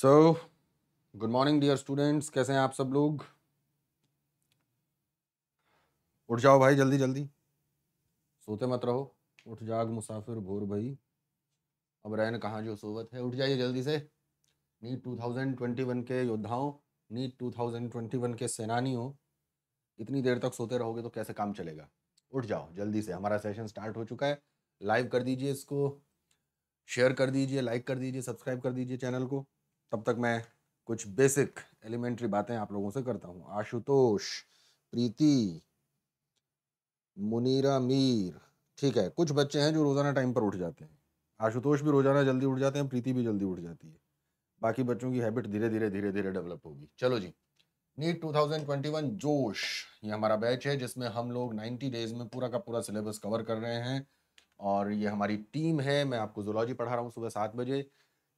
सो good morning dear students कैसे हैं आप सब लोग उठ जाओ भाई जल्दी जल्दी सोते मत रहो उठ जाग मुसाफिर भोर भई अब रहन कहाँ जो सोवत है उठ जाइए जल्दी से नीट 2021 के योद्धाओं नीट 2021 के सेनानियों इतनी देर तक सोते रहोगे तो कैसे काम चलेगा उठ जाओ जल्दी से हमारा सेशन स्टार्ट हो चुका है लाइव कर दीजिए इसको शेयर कर दीजिए लाइक कर दीजिए सब्सक्राइब कर दीजिए चैनल को तब तक मैं कुछ बेसिक एलिमेंट्री बातें आप लोगों से करता हूँ आशुतोष प्रीति मुनीरा मीर ठीक है कुछ बच्चे हैं जो रोज़ाना टाइम पर उठ जाते हैं आशुतोष भी रोज़ाना जल्दी उठ जाते हैं प्रीति भी जल्दी उठ जाती है बाकी बच्चों की हैबिट धीरे धीरे धीरे धीरे डेवलप होगी चलो जी नीट 2021 जोश ये हमारा बैच है जिसमें हम लोग 90 डेज में पूरा का पूरा सिलेबस कवर कर रहे हैं और ये हमारी टीम है मैं आपको जोलॉजी पढ़ा रहा हूँ सुबह सात बजे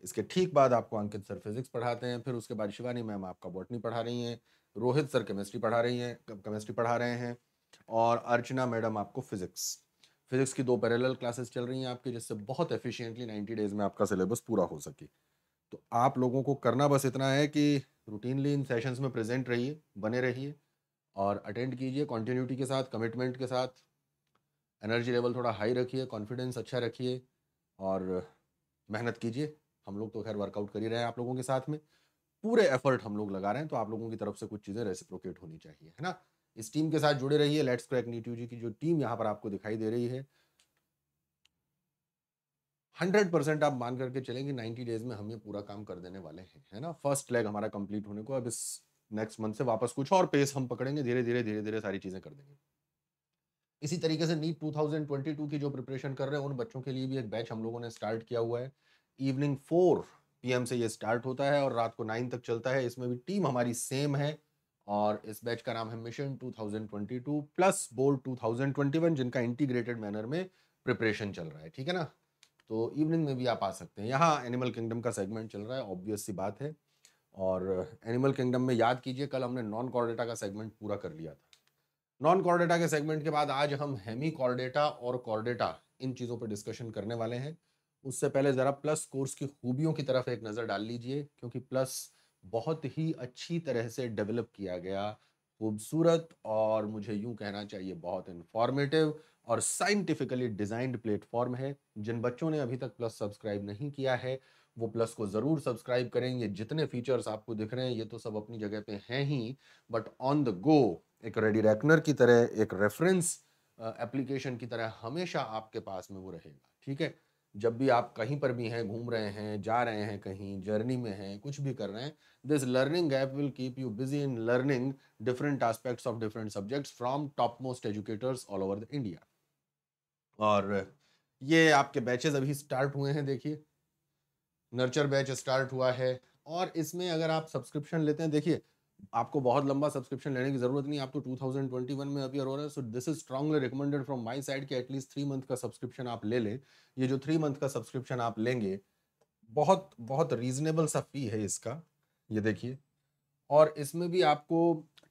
इसके ठीक बाद आपको अंकित सर फिजिक्स पढ़ाते हैं फिर उसके बाद शिवानी मैम आपका बॉटनी पढ़ा रही हैं रोहित सर केमिस्ट्री पढ़ा रही हैं केमिस्ट्री पढ़ा रहे हैं और अर्चना मैडम आपको फिजिक्स फिजिक्स की दो पैरेलल क्लासेस चल रही हैं आपकी जिससे बहुत एफिशिएंटली नाइन्टी डेज में आपका सिलेबस पूरा हो सके तो आप लोगों को करना बस इतना है कि रूटीनली इन सेशंस में प्रेजेंट रहिए बने रहिए और अटेंड कीजिए कॉन्टीन्यूटी के साथ कमिटमेंट के साथ एनर्जी लेवल थोड़ा हाई रखिए कॉन्फिडेंस अच्छा रखिए और मेहनत कीजिए हम लोग तो खैर वर्कआउट कर ही रहे हैं आप लोगों के साथ में पूरे एफर्ट हम लोग लगा रहे हैं तो आप लोगों की तरफ से कुछ चीज़ें रेसिप्रोकेट होनी चाहिए है ना इस टीम के साथ जुड़े रहिए लेट्स क्रैक नीट यूजी की जो टीम यहाँ पर आपको दिखाई दे रही है हंड्रेड परसेंट आप मान करके चलेंगे नाइन्टी डेज में हम ये पूरा काम कर देने वाले हैं है ना फर्स्ट लेग हमारा कंप्लीट होने को अब इस नेक्स्ट मंथ से वापस कुछ और पेस हम पकड़ेंगे धीरे धीरे धीरे धीरे सारी चीज़ें कर देंगे इसी तरीके से नीट 2022 की जो प्रिपरेशन कर रहे हैं उन बच्चों के लिए भी एक बैच हम लोगों ने स्टार्ट किया हुआ है इवनिंग फोर पीएम से ये स्टार्ट होता है और रात को नाइन तक चलता है इसमें भी टीम हमारी सेम है और इस बैच का नाम है मिशन 2022 प्लस बोल 2021 जिनका इंटीग्रेटेड मैनर में प्रिपरेशन चल रहा है ठीक है ना तो इवनिंग में भी आप आ सकते हैं यहाँ एनिमल किंगडम का सेगमेंट चल रहा है ऑब्वियस सी बात है और एनिमल किंगडम में याद कीजिए कल हमने नॉन कॉर्डेटा का सेगमेंट पूरा कर लिया था नॉन कॉर्डेटा के सेगमेंट के बाद आज हम हेमी कॉर्डेटा और कॉर्डेटा इन चीज़ों पर डिस्कशन करने वाले हैं उससे पहले ज़रा प्लस कोर्स की खूबियों की तरफ एक नज़र डाल लीजिए क्योंकि प्लस बहुत ही अच्छी तरह से डेवलप किया गया खूबसूरत और मुझे यूं कहना चाहिए बहुत इंफॉर्मेटिव और साइंटिफिकली डिज़ाइंड प्लेटफॉर्म है जिन बच्चों ने अभी तक प्लस सब्सक्राइब नहीं किया है वो प्लस को ज़रूर सब्सक्राइब करेंगे जितने फीचर्स आपको दिख रहे हैं ये तो सब अपनी जगह पे हैं ही बट ऑन द गो एक रेडी रैकनर की तरह एक रेफरेंस एप्लीकेशन की तरह हमेशा आपके पास में वो रहेगा ठीक है जब भी आप कहीं पर भी हैं घूम रहे हैं जा रहे हैं कहीं जर्नी में हैं कुछ भी कर रहे हैं this learning gap will keep you busy in learning different aspects of different subjects from top most educators all over the India और ये आपके बैचेज अभी स्टार्ट हुए हैं देखिए नर्चर बैच स्टार्ट हुआ है और इसमें अगर आप सब्सक्रिप्शन लेते हैं देखिए आपको बहुत लंबा सब्सक्रिप्शन लेने की जरूरत नहीं आप तो 2021 में अपियर हो रहा है so this is strongly recommended from my side कि एटलीस्ट थ्री मंथ का सब्सक्रिप्शन आप ले लें ये जो थ्री मंथ का सब्सक्रिप्शन आप लेंगे बहुत बहुत रीजनेबल सा फी है इसका ये देखिए और इसमें भी आपको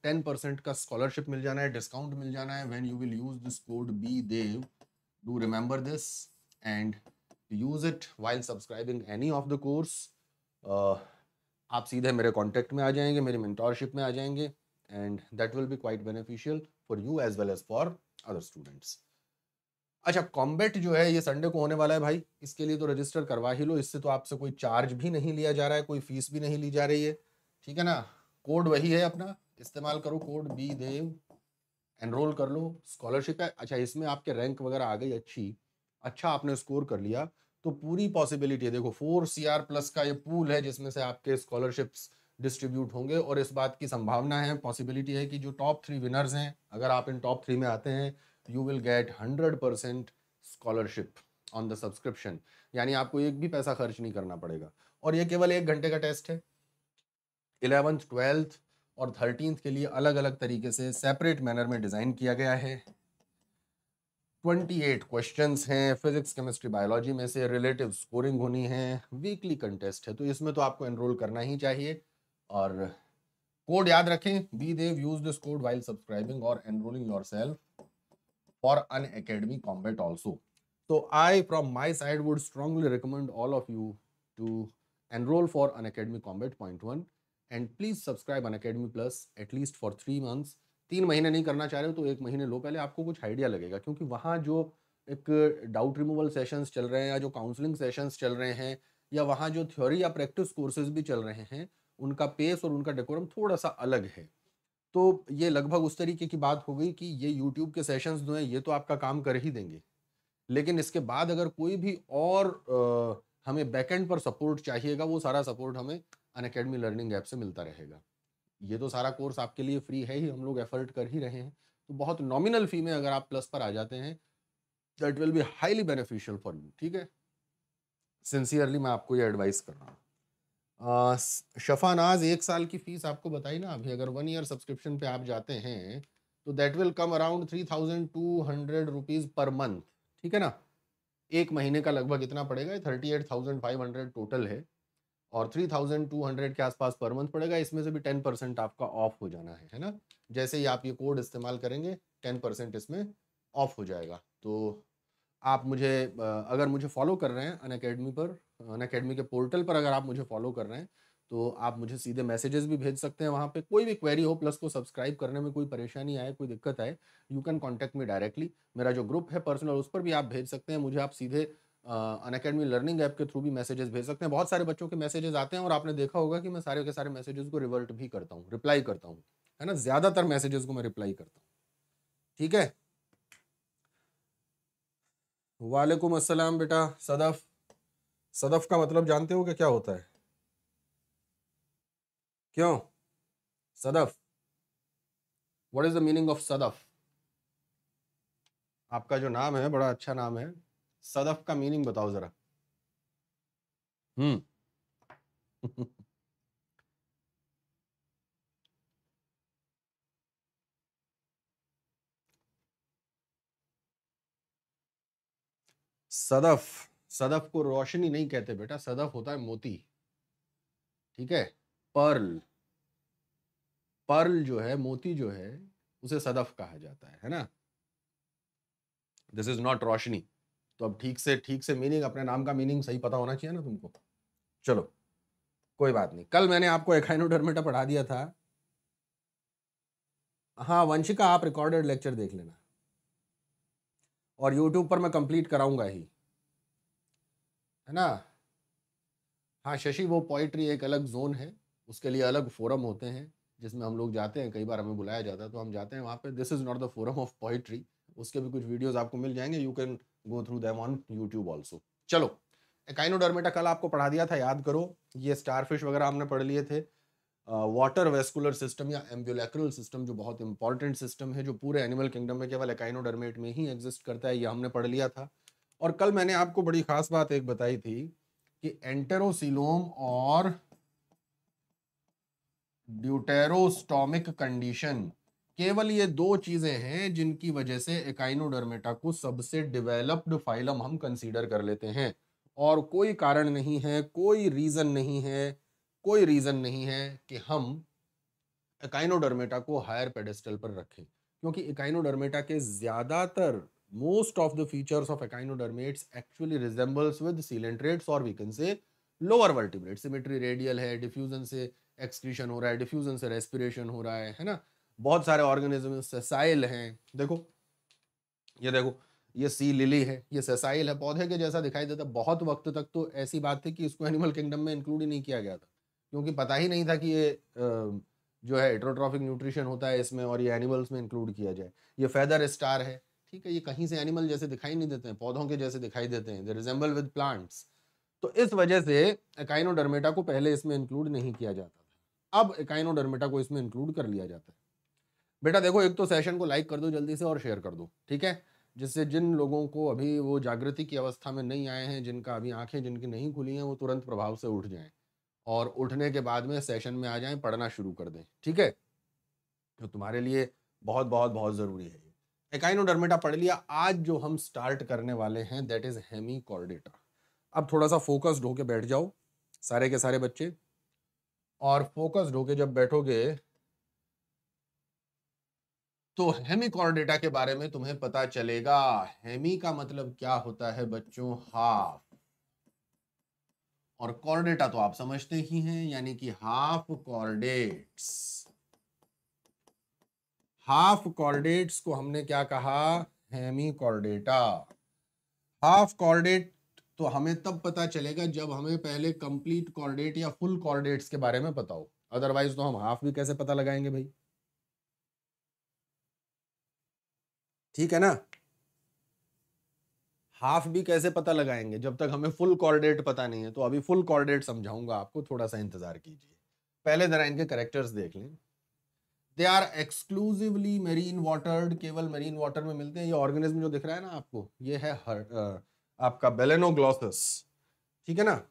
टेन परसेंट का स्कॉलरशिप मिल जाना है डिस्काउंट मिल जाना है when you will use this code B Dev do remember this and use it while subscribing any of the course आप सीधे मेरे कॉन्टेक्ट में आ जाएंगे मेरी मेंटोरशिप में आ जाएंगे and that will be quite beneficial for you as well as for other students अच्छा कॉम्बेट जो है ये संडे को होने वाला है भाई इसके लिए तो रजिस्टर करवा ही लो इससे तो आपसे कोई चार्ज भी नहीं लिया जा रहा है कोई फीस भी नहीं ली जा रही है ठीक है ना कोड वही है अपना इस्तेमाल करो कोड बी देव एनरोल कर लो स्कॉलरशिप है अच्छा इसमें आपके रैंक वगैरह आ गई अच्छी अच्छा आपने स्कोर कर लिया तो पूरी पॉसिबिलिटी है देखो फोर सी आर प्लस का ये पूल है जिसमें से आपके स्कॉलरशिप्स डिस्ट्रीब्यूट होंगे और इस बात की संभावना है पॉसिबिलिटी है कि जो टॉप थ्री विनर्स हैं अगर आप इन टॉप थ्री में आते हैं you will get hundred percent scholarship on the subscription यानी आपको एक भी पैसा खर्च नहीं करना पड़ेगा और ये केवल एक घंटे का टेस्ट है इलेवंथ ट्वेल्थ और थर्टीन के लिए अलग अलग तरीके से सेपरेट मैनर में डिज़ाइन किया गया है ट्वेंटी एट क्वेश्चन हैं फिजिक्स केमिस्ट्री बायोलॉजी में से रिलेटिव स्कोरिंग होनी है वीकली कंटेस्ट है तो इसमें तो आपको एनरोल करना ही चाहिए और कोड याद रखें B Dev use this code while subscribing और enrolling yourself for Unacademy combat also तो I from my side would strongly recommend all of you to enrol for Unacademy combat point one and please subscribe Unacademy plus at least for three months तीन महीने नहीं करना चाह रहे हो तो एक महीने लो पहले आपको कुछ आइडिया लगेगा क्योंकि वहाँ जो एक डाउट रिमूवल सेशंस चल रहे हैं या जो काउंसलिंग सेशंस चल रहे हैं या वहाँ जो थ्योरी या प्रैक्टिस कोर्सेज भी चल रहे हैं उनका पेस और उनका डेकोरम थोड़ा सा अलग है तो ये लगभग उस तरीके की बात हो गई कि ये यूट्यूब के सेशंस जो हैं ये तो आपका काम कर ही देंगे लेकिन इसके बाद अगर कोई भी और आ, हमें बैकेंड पर सपोर्ट चाहिएगा वो सारा सपोर्ट हमें अन लर्निंग ऐप से मिलता रहेगा ये तो सारा कोर्स आपके लिए फ्री है ही हम लोग एफर्ट कर ही रहे हैं तो बहुत नॉमिनल फी में अगर आप प्लस पर आ जाते हैं that will be highly beneficial for you ठीक है सिंसियरली मैं आपको ये एडवाइस कर रहा हूँ शफा नाज एक साल की फ़ीस आपको बताई ना अभी अगर वन ईयर सब्सक्रिप्शन पे आप जाते हैं तो that will come around three thousand two hundred rupees per month ठीक है ना एक महीने का लगभग इतना पड़ेगा thirty eight thousand five hundred total है और 3200 के आसपास पर मंथ पड़ेगा इसमें से भी 10 परसेंट आपका ऑफ हो जाना है है ना जैसे ही आप ये कोड इस्तेमाल करेंगे 10 परसेंट इसमें ऑफ हो जाएगा तो आप मुझे अगर मुझे फॉलो कर रहे हैं अन अकेडमी पर अन अकेडमी के पोर्टल पर अगर आप मुझे फॉलो कर रहे हैं तो आप मुझे सीधे मैसेजेस भी भेज सकते हैं वहाँ पे कोई भी क्वेरी हो प्लस को सब्सक्राइब करने में कोई परेशानी आए कोई दिक्कत आए you can contact me directly मेरा जो ग्रुप है पर्सनल उस पर भी आप भेज सकते हैं मुझे आप सीधे अन अकेडमी लर्निंग ऐप के थ्रू भी मैसेजेस भेज सकते हैं बहुत सारे बच्चों के मैसेजेस आते हैं और आपने देखा होगा कि मैं सारे के सारे मैसेजेस को रिवर्ट भी करता हूँ रिप्लाई करता हूँ है ना ज़्यादातर मैसेजेस को मैं रिप्लाई करता हूँ ठीक है वालेकुम अस्सलाम बेटा सदफ सदफ का मतलब जानते हो कि क्या होता है क्यों Sadaf what is the meaning of Sadaf आपका जो नाम है बड़ा अच्छा नाम है सदफ का मीनिंग बताओ जरा हम्म सदफ सदफ को रोशनी नहीं कहते बेटा सदफ होता है मोती ठीक है पर्ल पर्ल जो है मोती जो है उसे सदफ कहा जाता है है ना दिस इज नॉट रोशनी तो अब ठीक से ठीक से मीनिंग अपने नाम का मीनिंग सही पता होना चाहिए ना तुमको चलो कोई बात नहीं कल मैंने आपको एकाइनोडर्मेटा पढ़ा दिया था हाँ वंशिका आप रिकॉर्डेड लेक्चर देख लेना और यूट्यूब पर मैं कंप्लीट कराऊंगा ही है ना हाँ शशि वो पोइट्री एक अलग जोन है उसके लिए अलग फोरम होते हैं जिसमें हम लोग जाते हैं कई बार हमें बुलाया जाता है तो हम जाते हैं वहाँ पे this is not the forum of poetry उसके भी कुछ वीडियोस आपको मिल जाएंगे you can go through them on YouTube also चलो एकाइनोडर्मेटा कल आपको पढ़ा दिया था याद करो ये स्टारफिश वगैरह हमने पढ़ लिए थे वाटर वेस्कुलर सिस्टम या एम्ब्यूलैक्रल सिस्टम जो बहुत इंपॉर्टेंट सिस्टम है जो पूरे एनिमल किंगडम में केवल एकाइनोडर्मेट में ही एग्जिस्ट करता है ये हमने पढ़ लिया था और कल मैंने आपको बड़ी खास बात एक बताई थी कि एंटेरोसिलोम और ड्यूटेरोस्टोमिक कंडीशन केवल ये दो चीजें हैं जिनकी वजह से एकाइनोडर्मेटा को सबसे डेवलप्ड फाइलम हम कंसीडर कर लेते हैं और कोई कारण नहीं है कोई रीजन नहीं है कोई रीजन नहीं है कि हम एकाइनोडर्मेटा को हायर पेडेस्टल पर रखें क्योंकि एकाइनोडर्मेटा के ज्यादातर most of the features of echinoderms actually resembles with coelenterates और we can say lower vertebrate symmetry radial है डिफ्यूजन से एक्सक्रीशन हो रहा है डिफ्यूजन से रेस्पिरेशन हो रहा है है ना बहुत सारे ऑर्गेनिज्म सेसाइल हैं देखो ये देखो ये सी लिली है ये सेसाइल है पौधे के जैसा दिखाई देता बहुत वक्त तक तो ऐसी बात थी कि इसको एनिमल किंगडम में इंक्लूड ही नहीं किया गया था क्योंकि पता ही नहीं था कि ये जो है एट्रोट्रॉफिक न्यूट्रिशन होता है इसमें और ये एनिमल्स में इंक्लूड किया जाए ये फेदर स्टार है ठीक है ये कहीं से एनिमल जैसे दिखाई नहीं देते हैं पौधों के जैसे दिखाई देते हैं दे रिजेंबल विद प्लांट्स तो इस वजह से एकाइनोडर्मेटा को पहले इसमें इंक्लूड नहीं किया जाता था अब एकाइनोडर्मेटा को इसमें इंक्लूड कर लिया जाता है बेटा देखो एक तो सेशन को लाइक कर दो जल्दी से और शेयर कर दो ठीक है जिससे जिन लोगों को अभी वो जागृति की अवस्था में नहीं आए हैं जिनका अभी आंखें जिनकी नहीं खुली हैं वो तुरंत प्रभाव से उठ जाएं और उठने के बाद में सेशन में आ जाएं पढ़ना शुरू कर दें ठीक है जो तो तुम्हारे लिए बहुत बहुत बहुत ज़रूरी है ये डरमेटा पढ़ लिया आज जो हम स्टार्ट करने वाले हैं दैट इज़ हेमी कॉर्डेटा अब थोड़ा सा फोकस्ड होके बैठ जाओ सारे के सारे बच्चे और फोकस्ड होके जब बैठोगे तो हेमिकॉर्डेटा के बारे में तुम्हें पता चलेगा हेमी का मतलब क्या होता है बच्चों हाफ और कॉर्डेटा तो आप समझते ही हैं यानी कि हाफ कॉर्डेट्स हाफ कॉर्डेट्स को हमने क्या कहा हेमी कॉर्डेटा हाफ कॉर्डेट तो हमें तब पता चलेगा जब हमें पहले कंप्लीट कॉर्डेट या फुल कॉर्डेट्स के बारे में पता हो अदरवाइज तो हम हाफ भी कैसे पता लगाएंगे भाई ठीक है ना हाफ भी कैसे पता लगाएंगे जब तक हमें फुल कॉर्डेट पता नहीं है तो अभी फुल कॉर्डेट समझाऊंगा आपको थोड़ा सा इंतजार कीजिए पहले जरा इनके करेक्टर्स देख लें they are exclusively marine watered केवल मेरीन वाटर में मिलते हैं ये ऑर्गेनिज्म जो दिख रहा है ना आपको ये है हर, आ, आपका बेलेनोग्लॉसस ठीक है ना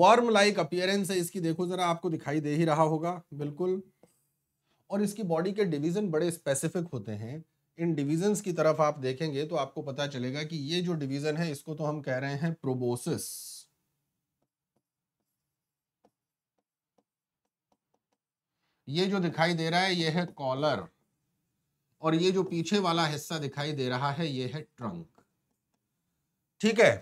वर्म लाइक अपियरेंस है इसकी देखो जरा आपको दिखाई दे ही रहा होगा बिल्कुल और इसकी बॉडी के डिवीज़न बड़े स्पेसिफिक होते हैं इन डिवीजन्स की तरफ आप देखेंगे तो आपको पता चलेगा कि ये जो डिवीज़न है इसको तो हम कह रहे हैं प्रोबोसिस ये जो दिखाई दे रहा है ये है कॉलर और ये जो पीछे वाला हिस्सा दिखाई दे रहा है ये है ट्रंक ठीक है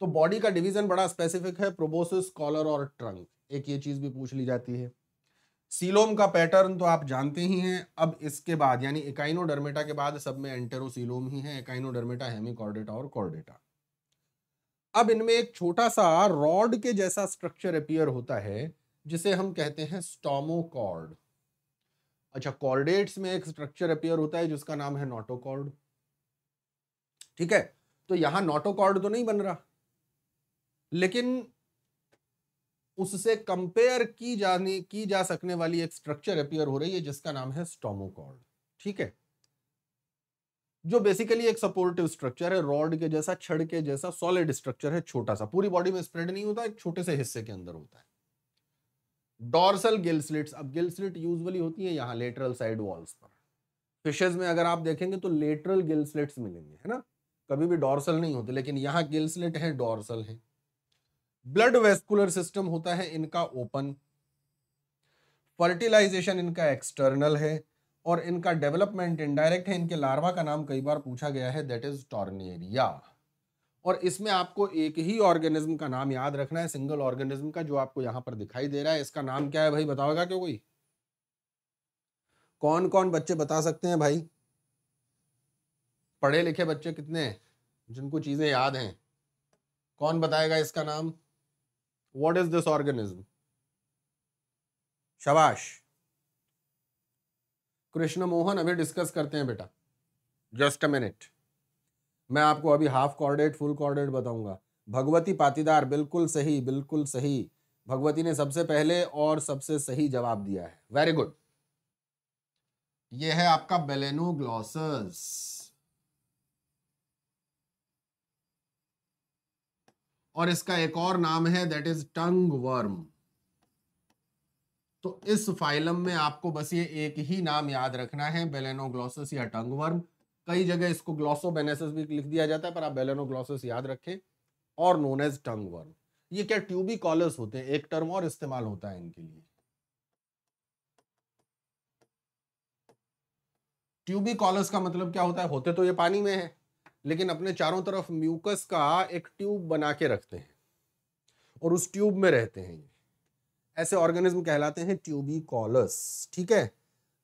तो बॉडी का डिवीजन बड़ा स्पेसिफिक है प्रोबोसिस कॉलर और ट्रंक एक ये चीज भी पूछ ली जाती है सीलोम का पैटर्न तो आप जानते ही हैं अब इसके बाद यानी इकाइनोडर्मेटा के बाद सब में एंटेरोसीलोम ही है इकाइनोडर्मेटा हेमिकॉर्डेटा और कॉर्डेटा अब इनमें एक छोटा सा रॉड के जैसा स्ट्रक्चर अपियर होता है जिसे हम कहते हैं स्टोमोकॉर्ड अच्छा कॉर्डेट्स में एक स्ट्रक्चर अपियर होता है जिसका नाम है नोटोकॉर्ड ठीक है तो यहां नोटोकॉर्ड तो नहीं बन रहा लेकिन उससे कंपेयर की जाने की जा सकने वाली एक स्ट्रक्चर अपियर हो रही है जिसका नाम है स्टोमोकॉर्ड ठीक है जो बेसिकली एक सपोर्टिव स्ट्रक्चर है रॉड के जैसा छड़ के जैसा सॉलिड स्ट्रक्चर है छोटा सा पूरी बॉडी में स्प्रेड नहीं होता एक छोटे से हिस्से के अंदर होता है डॉर्सल गिल स्लिट्स अब गिल स्लिट होती है यहाँ लेटरल साइड वॉल्स पर फिशेज में अगर आप देखेंगे तो लेटरल गिल स्लिट्स मिलेंगे है ना कभी भी डॉर्सल नहीं होते लेकिन यहाँ गिल स्लिट है डॉर्सल है ब्लड वेस्कुलर सिस्टम होता है इनका ओपन फर्टिलाइजेशन इनका एक्सटर्नल है और इनका डेवलपमेंट इनडायरेक्ट है इनके लार्वा का नाम कई बार पूछा गया है दैट इज टॉर्नेरिया और इसमें आपको एक ही ऑर्गेनिज्म का नाम याद रखना है सिंगल ऑर्गेनिज्म का जो आपको यहां पर दिखाई दे रहा है इसका नाम क्या है भाई बताओगा क्यों कोई कौन कौन बच्चे बता सकते हैं भाई पढ़े लिखे बच्चे कितने जिनको चीजें याद हैं कौन बताएगा इसका नाम वॉट इज दिस ऑर्गेनिज्म शबाश कृष्ण मोहन अभी डिस्कस करते हैं बेटा जस्ट अ मिनट मैं आपको अभी हाफ कॉर्डेट फुल कॉर्डेट बताऊंगा भगवती पातीदार बिल्कुल सही बिल्कुल सही भगवती ने सबसे पहले और सबसे सही जवाब दिया है वेरी गुड यह है आपका बेलेनो ग्लॉसर्स और इसका एक और नाम है दैट इज टंग वर्म तो इस फाइलम में आपको बस ये एक ही नाम याद रखना है बेलेनोग्लॉसिस या टंग वर्म कई जगह इसको ग्लॉसोबेनेसिस भी लिख दिया जाता है पर आप बेलेनोग्लॉसिस याद रखें और नोन एज टंग वर्म ये क्या ट्यूबी कॉलर्स होते हैं एक टर्म और इस्तेमाल होता है इनके लिए ट्यूबी कॉलर्स का मतलब क्या होता है होते तो ये पानी में है लेकिन अपने चारों तरफ म्यूकस का एक ट्यूब बना के रखते हैं और उस ट्यूब में रहते हैं ऐसे ऑर्गेनिज्म कहलाते हैं ट्यूबी कॉलस ठीक है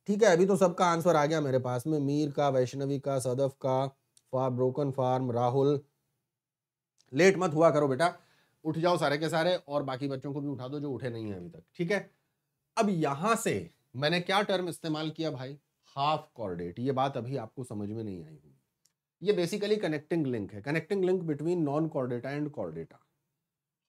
ठीक है अभी तो सबका आंसर आ गया मेरे पास में मीर का वैष्णवी का सदफ का for broken form Rahul late मत हुआ करो बेटा उठ जाओ सारे के सारे और बाकी बच्चों को भी उठा दो जो उठे नहीं है अभी तक ठीक है अब यहां से मैंने क्या टर्म इस्तेमाल किया भाई हाफ कॉर्डेट ये बात अभी आपको समझ में नहीं आई होगी ये बेसिकली कनेक्टिंग लिंक है connecting link between non chordata and chordata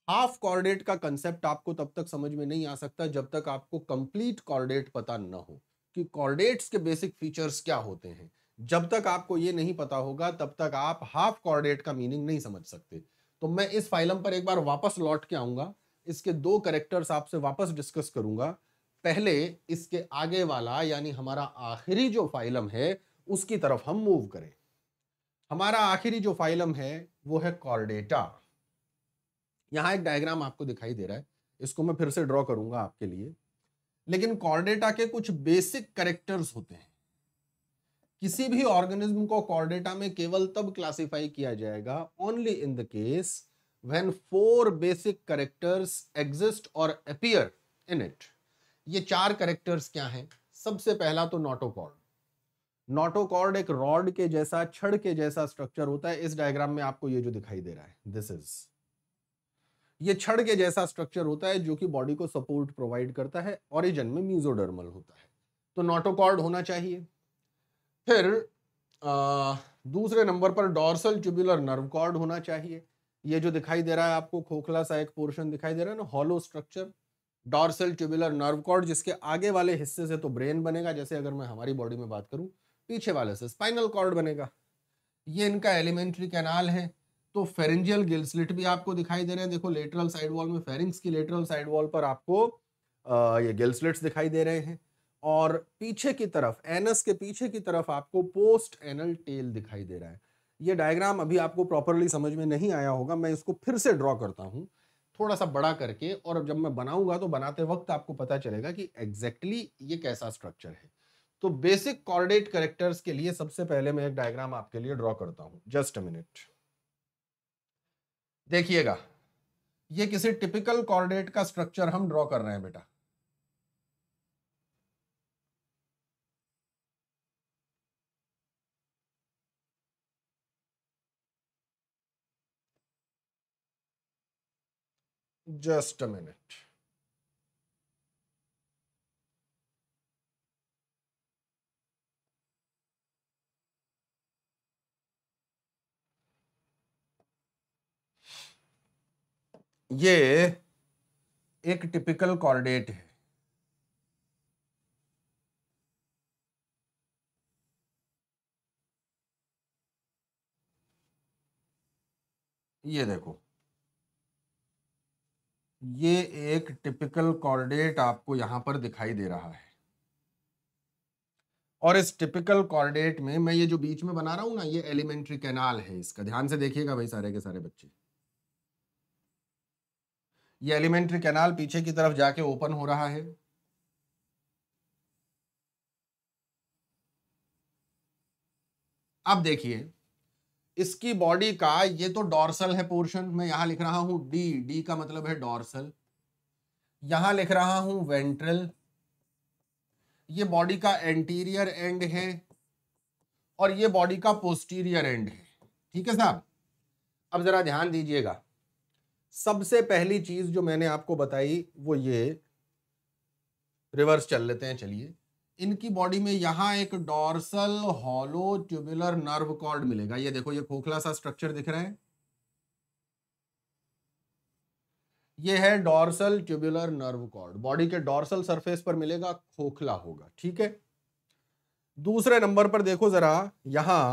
half chordate का कंसेप्ट आपको तब तक समझ में नहीं आ सकता जब तक आपको कंप्लीट कॉर्डेट पता ना हो कि कॉर्डेट्स के बेसिक फीचर्स क्या होते हैं जब तक आपको ये नहीं पता होगा तब तक आप हाफ कॉर्डेट का मीनिंग नहीं समझ सकते तो मैं इस फाइलम पर एक बार वापस लौट के आऊंगा इसके दो करेक्टर्स आपसे वापस डिस्कस करूंगा पहले इसके आगे वाला यानी हमारा आखिरी जो फाइलम है उसकी तरफ हम मूव करें हमारा आखिरी जो फाइलम है वो है कॉर्डेटा यहाँ एक डायग्राम आपको दिखाई दे रहा है इसको मैं फिर से ड्रॉ करूंगा आपके लिए लेकिन कॉर्डेटा के कुछ बेसिक करेक्टर्स होते हैं किसी भी ऑर्गेनिज्म को कॉर्डेटा में केवल तब क्लासिफाई किया जाएगा only in the case when four basic characters exist और अपियर इन इट ये चार करेक्टर्स क्या हैं सबसे पहला तो नॉटोकॉर्ड नोटोकॉर्ड एक रॉड के जैसा छड़ के जैसा स्ट्रक्चर होता है इस डायग्राम में आपको ये जो दिखाई दे रहा है दिस इज ये छड़ के जैसा स्ट्रक्चर होता है जो कि बॉडी को सपोर्ट प्रोवाइड करता है ऑरिजन में म्यूजोडर्मल होता है तो नोटोकॉर्ड होना चाहिए फिर आ, दूसरे नंबर पर डॉर्सल ट्यूबुलर नर्व कॉर्ड होना चाहिए ये जो दिखाई दे रहा है आपको खोखला सा एक पोर्शन दिखाई दे रहा है ना hollow structure dorsal tubular nerve cord जिसके आगे वाले हिस्से से तो ब्रेन बनेगा जैसे अगर मैं हमारी बॉडी में बात करूं पीछे वाले से स्पाइनल कॉर्ड बनेगा ये इनका एलिमेंट्री कैनाल है तो फेरेंजियल गिल्सलिट भी आपको दिखाई दे रहे हैं देखो लेटरल साइड वॉल में फेरिंग्स की लेटरल साइड वॉल पर आपको आ, ये गिल्सलिट्स दिखाई दे रहे हैं और पीछे की तरफ एनस के पीछे की तरफ आपको पोस्ट एनल टेल दिखाई दे रहा है ये डायग्राम अभी आपको प्रॉपरली समझ में नहीं आया होगा मैं इसको फिर से ड्रॉ करता हूँ थोड़ा सा बड़ा करके और जब मैं बनाऊंगा तो बनाते वक्त आपको पता चलेगा कि एग्जैक्टली exactly ये कैसा स्ट्रक्चर है तो बेसिक कॉर्डेट करेक्टर्स के लिए सबसे पहले मैं एक डायग्राम आपके लिए ड्रॉ करता हूं जस्ट अ मिनट देखिएगा ये किसी टिपिकल कॉर्डेट का स्ट्रक्चर हम ड्रॉ कर रहे हैं बेटा जस्ट अ मिनट ये एक टिपिकल कॉर्डेट है ये देखो ये एक टिपिकल कॉर्डेट आपको यहां पर दिखाई दे रहा है और इस टिपिकल कॉर्डेट में मैं ये जो बीच में बना रहा हूं ना ये एलिमेंट्री कैनाल है इसका ध्यान से देखिएगा भाई सारे के सारे बच्चे ये एलिमेंट्री कैनाल पीछे की तरफ जाके ओपन हो रहा है अब देखिए इसकी बॉडी का ये तो डॉर्सल है पोर्शन मैं यहां लिख रहा हूं डी डी का मतलब है डॉर्सल यहां लिख रहा हूं वेंट्रल ये बॉडी का एंटीरियर एंड है और ये बॉडी का पोस्टीरियर एंड है ठीक है साहब अब जरा ध्यान दीजिएगा सबसे पहली चीज जो मैंने आपको बताई वो ये रिवर्स चल लेते हैं चलिए इनकी बॉडी में यहां एक dorsal hollow tubular nerve cord मिलेगा ये देखो ये खोखला सा स्ट्रक्चर दिख रहा है ये है dorsal tubular nerve cord body के डॉर्सल सरफेस पर मिलेगा खोखला होगा ठीक है दूसरे नंबर पर देखो जरा यहां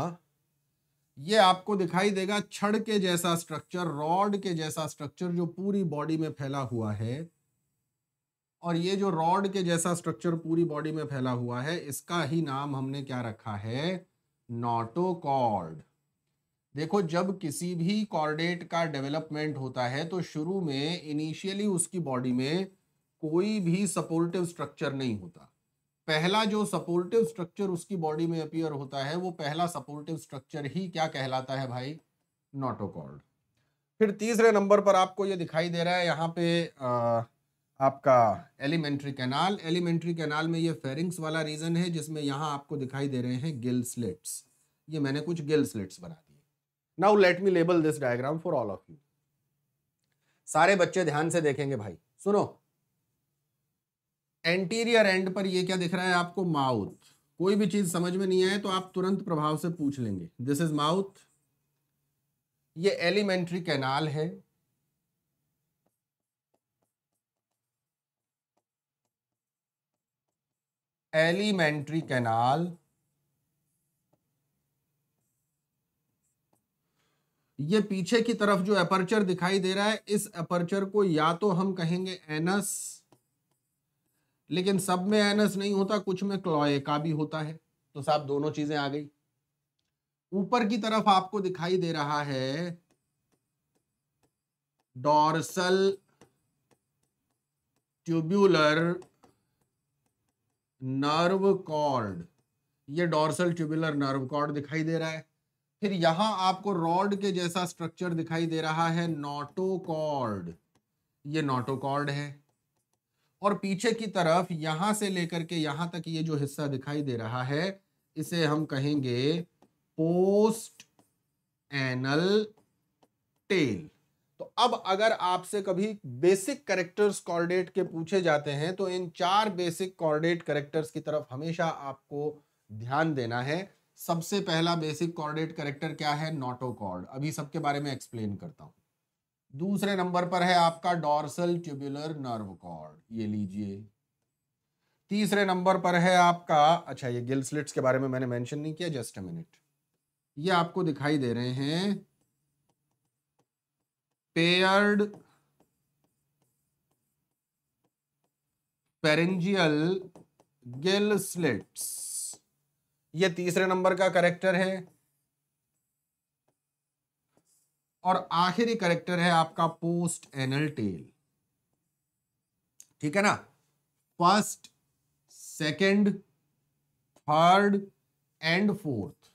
ये आपको दिखाई देगा छड़ के जैसा स्ट्रक्चर रॉड के जैसा स्ट्रक्चर जो पूरी बॉडी में फैला हुआ है और ये जो रॉड के जैसा स्ट्रक्चर पूरी बॉडी में फैला हुआ है इसका ही नाम हमने क्या रखा है नॉटोकॉर्ड देखो जब किसी भी कॉर्डेट का डेवलपमेंट होता है तो शुरू में इनिशियली उसकी बॉडी में कोई भी सपोर्टिव स्ट्रक्चर नहीं होता पहला जो सपोर्टिव स्ट्रक्चर उसकी बॉडी में अपियर होता है वो पहला सपोर्टिव स्ट्रक्चर ही क्या कहलाता है भाई नोटोकॉर्ड फिर तीसरे नंबर पर आपको ये दिखाई दे रहा है यहाँ पे आ, आपका एलिमेंट्री कैनाल एलिमेंट्री कैनाल में ये फेरिंग्स वाला रीजन है जिसमें यहाँ आपको दिखाई दे रहे हैं गिल स्लिट्स ये मैंने कुछ गिल स्लिट्स बना दिए now let me label this diagram for all of you सारे बच्चे ध्यान से देखेंगे भाई सुनो एंटीरियर एंड पर ये क्या दिख रहा है आपको माउथ कोई भी चीज समझ में नहीं आए तो आप तुरंत प्रभाव से पूछ लेंगे दिस इज माउथ ये एलिमेंट्री कैनाल है एलिमेंट्री कैनाल ये पीछे की तरफ जो अपर्चर दिखाई दे रहा है इस अपर्चर को या तो हम कहेंगे एनस लेकिन सब में एनस नहीं होता कुछ में का भी होता है तो साहब दोनों चीजें आ गई ऊपर की तरफ आपको दिखाई दे रहा है डॉर्सल ट्यूब्यूलर नर्व कॉर्ड ये डॉर्सल ट्यूब्यूलर नर्व कॉर्ड दिखाई दे रहा है फिर यहां आपको रॉड के जैसा स्ट्रक्चर दिखाई दे रहा है नोटोकॉर्ड ये नोटोकॉर्ड है और पीछे की तरफ यहां से लेकर के यहां तक ये जो हिस्सा दिखाई दे रहा है इसे हम कहेंगे पोस्ट एनल टेल तो अब अगर आपसे कभी बेसिक करेक्टर्स कॉर्डेट के पूछे जाते हैं तो इन चार बेसिक कॉर्डेट करेक्टर्स की तरफ हमेशा आपको ध्यान देना है सबसे पहला बेसिक कॉर्डेट करेक्टर क्या है नोटोकॉर्ड अभी सबके बारे में एक्सप्लेन करता हूं दूसरे नंबर पर है आपका डॉर्सल ट्यूबुलर नर्व कॉर्ड ये लीजिए तीसरे नंबर पर है आपका अच्छा ये गिल स्लिट्स के बारे में मैंने मेंशन नहीं किया जस्ट अ मिनट ये आपको दिखाई दे रहे हैं पेयर्ड पेरेंजियल गिल स्लिट्स ये तीसरे नंबर का करेक्टर है और आखिरी करेक्टर है आपका पोस्ट एनल टेल ठीक है ना first second third and fourth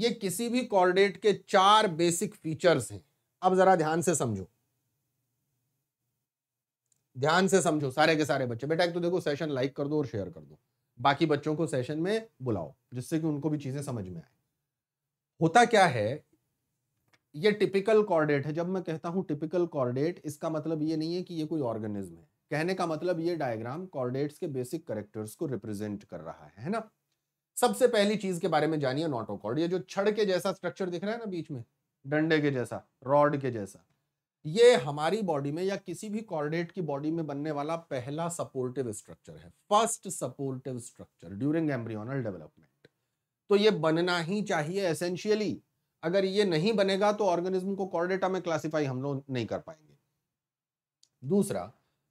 ये किसी भी कॉर्डेट के चार बेसिक फीचर्स हैं अब जरा ध्यान से समझो ध्यान से समझो सारे के सारे बच्चे बेटा एक तो देखो सेशन लाइक कर दो और शेयर कर दो बाकी बच्चों को सेशन में बुलाओ जिससे कि उनको भी चीजें समझ में आए होता क्या है ये टिपिकल कॉर्डेट है जब मैं कहता हूँ टिपिकल कॉर्डेट इसका मतलब ये नहीं है कि ये कोई ऑर्गेनिज्म है कहने का मतलब ये डायग्राम कॉर्डेट्स के बेसिक करेक्टर्स को रिप्रेजेंट कर रहा है है ना सबसे पहली चीज के बारे में जानिए नोटोकॉर्ड ये जो छड़ के जैसा स्ट्रक्चर दिख रहा है ना बीच में डंडे के जैसा रॉड के जैसा ये हमारी बॉडी में या किसी भी कॉर्डेट की बॉडी में बनने वाला पहला सपोर्टिव स्ट्रक्चर है first supportive structure during embryonal development तो ये बनना ही चाहिए एसेंशियली अगर ये नहीं बनेगा तो ऑर्गेनिज्म को कॉर्डेटा में क्लासिफाई हम लोग नहीं कर पाएंगे दूसरा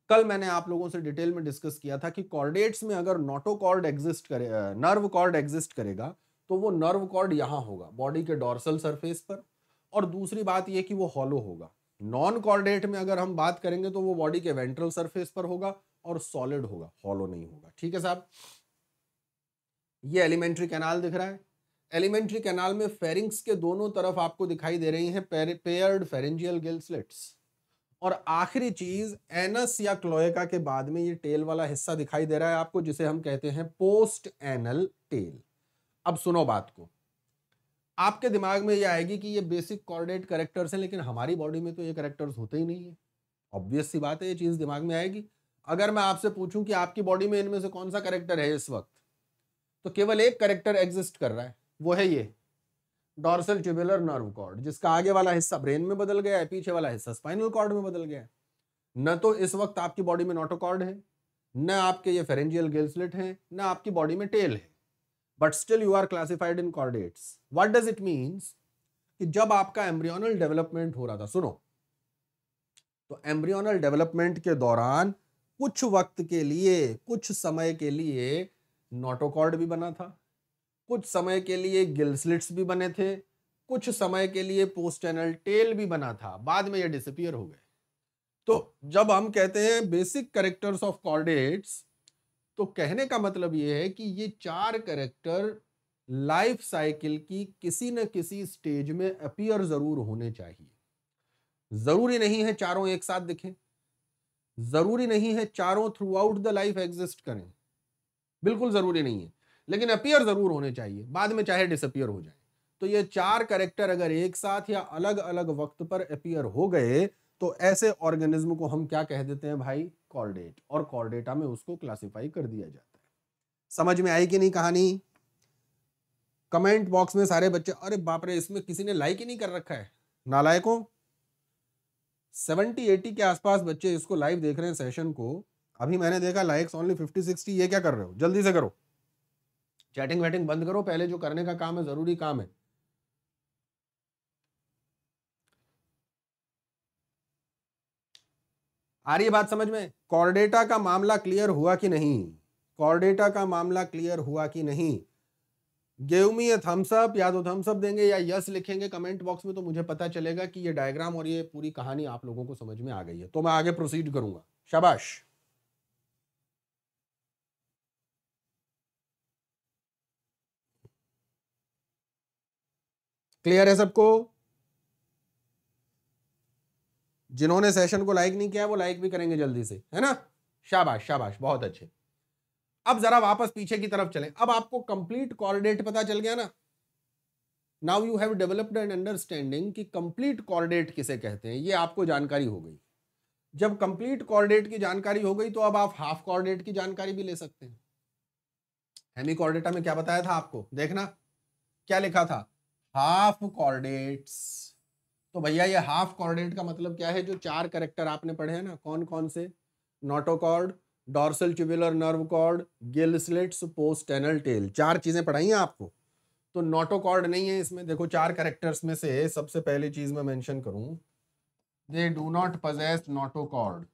कल मैंने आप लोगों से डिटेल में डिस्कस किया था कि कॉर्डेट्स में अगर नोटोकॉर्ड एग्जिस्ट करे नर्व कॉर्ड एग्जिस्ट करेगा तो वो नर्व कॉर्ड यहां होगा बॉडी के डॉर्सल सरफेस पर और दूसरी बात यह कि वो हॉलो होगा नॉन कॉर्डेट में अगर हम बात करेंगे तो वो बॉडी के वेंट्रल सरफेस पर होगा और सॉलिड होगा हॉलो नहीं होगा ठीक है साहब ये एलिमेंट्री कैनाल दिख रहा है एलिमेंट्री कैनाल में फेरिंग्स के दोनों तरफ आपको दिखाई दे रही हैं पेयर्ड फेरेंजियल गिल स्लिट्स और आखिरी चीज एनस या क्लोएका के बाद में ये टेल वाला हिस्सा दिखाई दे रहा है आपको जिसे हम कहते हैं पोस्ट एनल टेल अब सुनो बात को आपके दिमाग में ये आएगी कि ये बेसिक कॉर्डेट करेक्टर्स हैं लेकिन हमारी बॉडी में तो ये करेक्टर्स होते ही नहीं है ऑब्वियस सी बात है ये चीज़ दिमाग में आएगी अगर मैं आपसे पूछूं कि आपकी बॉडी में इनमें से कौन सा करेक्टर है इस वक्त तो केवल एक करेक्टर एग्जिस्ट कर रहा है वो है ये डॉर्सल ट्यूबुलर नर्व कॉर्ड जिसका आगे वाला हिस्सा ब्रेन में बदल गया है पीछे वाला हिस्सा स्पाइनल कॉर्ड में बदल गया है न तो इस वक्त आपकी बॉडी में नोटोकॉर्ड है न आपके ये फेरेंजियल गेल्सलेट हैं न आपकी बॉडी में टेल है but still you are classified in chordates what does it means कि जब आपका एम्ब्रियोनल डेवलपमेंट हो रहा था सुनो तो एम्ब्रियोनल डेवलपमेंट के दौरान कुछ वक्त के लिए कुछ समय के लिए नोटोकॉर्ड भी बना था कुछ समय के लिए गिल्सलिट्स भी बने थे कुछ समय के लिए पोस्ट एनल टेल भी बना था बाद में ये डिसअपियर हो गए तो जब हम कहते हैं बेसिक करेक्टर्स ऑफ कॉर्डेट्स तो कहने का मतलब ये है कि ये चार करेक्टर लाइफ साइकिल की किसी न किसी स्टेज में अपियर जरूर होने चाहिए जरूरी नहीं है चारों एक साथ दिखें जरूरी नहीं है चारों throughout the life exist करें बिल्कुल जरूरी नहीं है लेकिन अपियर ज़रूर होने चाहिए बाद में चाहे डिसअपियर हो जाए तो ये चार करेक्टर अगर एक साथ या अलग अलग वक्त पर अपियर हो गए तो ऐसे ऑर्गेनिज्म को हम क्या कह देते हैं भाई कॉर्डेट और कॉर्डेटा में उसको क्लासिफाई कर दिया जाता है समझ में आई कि नहीं कहानी कमेंट बॉक्स में सारे बच्चे अरे बाप रे इसमें किसी ने लाइक ही नहीं कर रखा है नालायकों सेवेंटी एटी के आसपास बच्चे इसको लाइव देख रहे हैं सेशन को अभी मैंने देखा लाइक्स ओनली फिफ्टी सिक्सटी ये क्या कर रहे हो जल्दी से करो चैटिंग वैटिंग बंद करो पहले जो करने का काम है ज़रूरी काम है आ रही है बात समझ में कॉर्डेटा का मामला क्लियर हुआ कि नहीं कॉर्डेटा का मामला क्लियर हुआ कि नहीं गेवमी ए थम्सअप या तो थम्सअप देंगे या यस लिखेंगे कमेंट बॉक्स में तो मुझे पता चलेगा कि ये डायग्राम और ये पूरी कहानी आप लोगों को समझ में आ गई है तो मैं आगे प्रोसीड करूंगा शाबाश क्लियर है सबको जिन्होंने सेशन को लाइक नहीं किया वो लाइक भी करेंगे जल्दी से है ना शाबाश शाबाश बहुत अच्छे अब जरा वापस पीछे की तरफ चलें अब आपको कंप्लीट कोऑर्डिनेट पता चल गया ना now you have developed and understanding कि कंप्लीट कोऑर्डिनेट किसे कहते हैं ये आपको जानकारी हो गई जब कंप्लीट कोऑर्डिनेट की जानकारी हो गई तो अब आप हाफ कोऑर्डिनेट की जानकारी भी ले सकते हैं हेमी कोऑर्डिनेटा में क्या बताया था आपको देखना क्या लिखा था हाफ कॉर्डेट्स तो भैया ये हाफ कॉर्डेट का मतलब क्या है जो चार करेक्टर आपने पढ़े हैं ना कौन कौन से notochord dorsal tubular nerve cord gill slits postanal tail चार चीज़ें पढ़ाई हैं आपको तो नोटोकॉर्ड नहीं है इसमें देखो चार करेक्टर्स में से सबसे पहली चीज़ मैं मैंशन करूं they do not possess notochord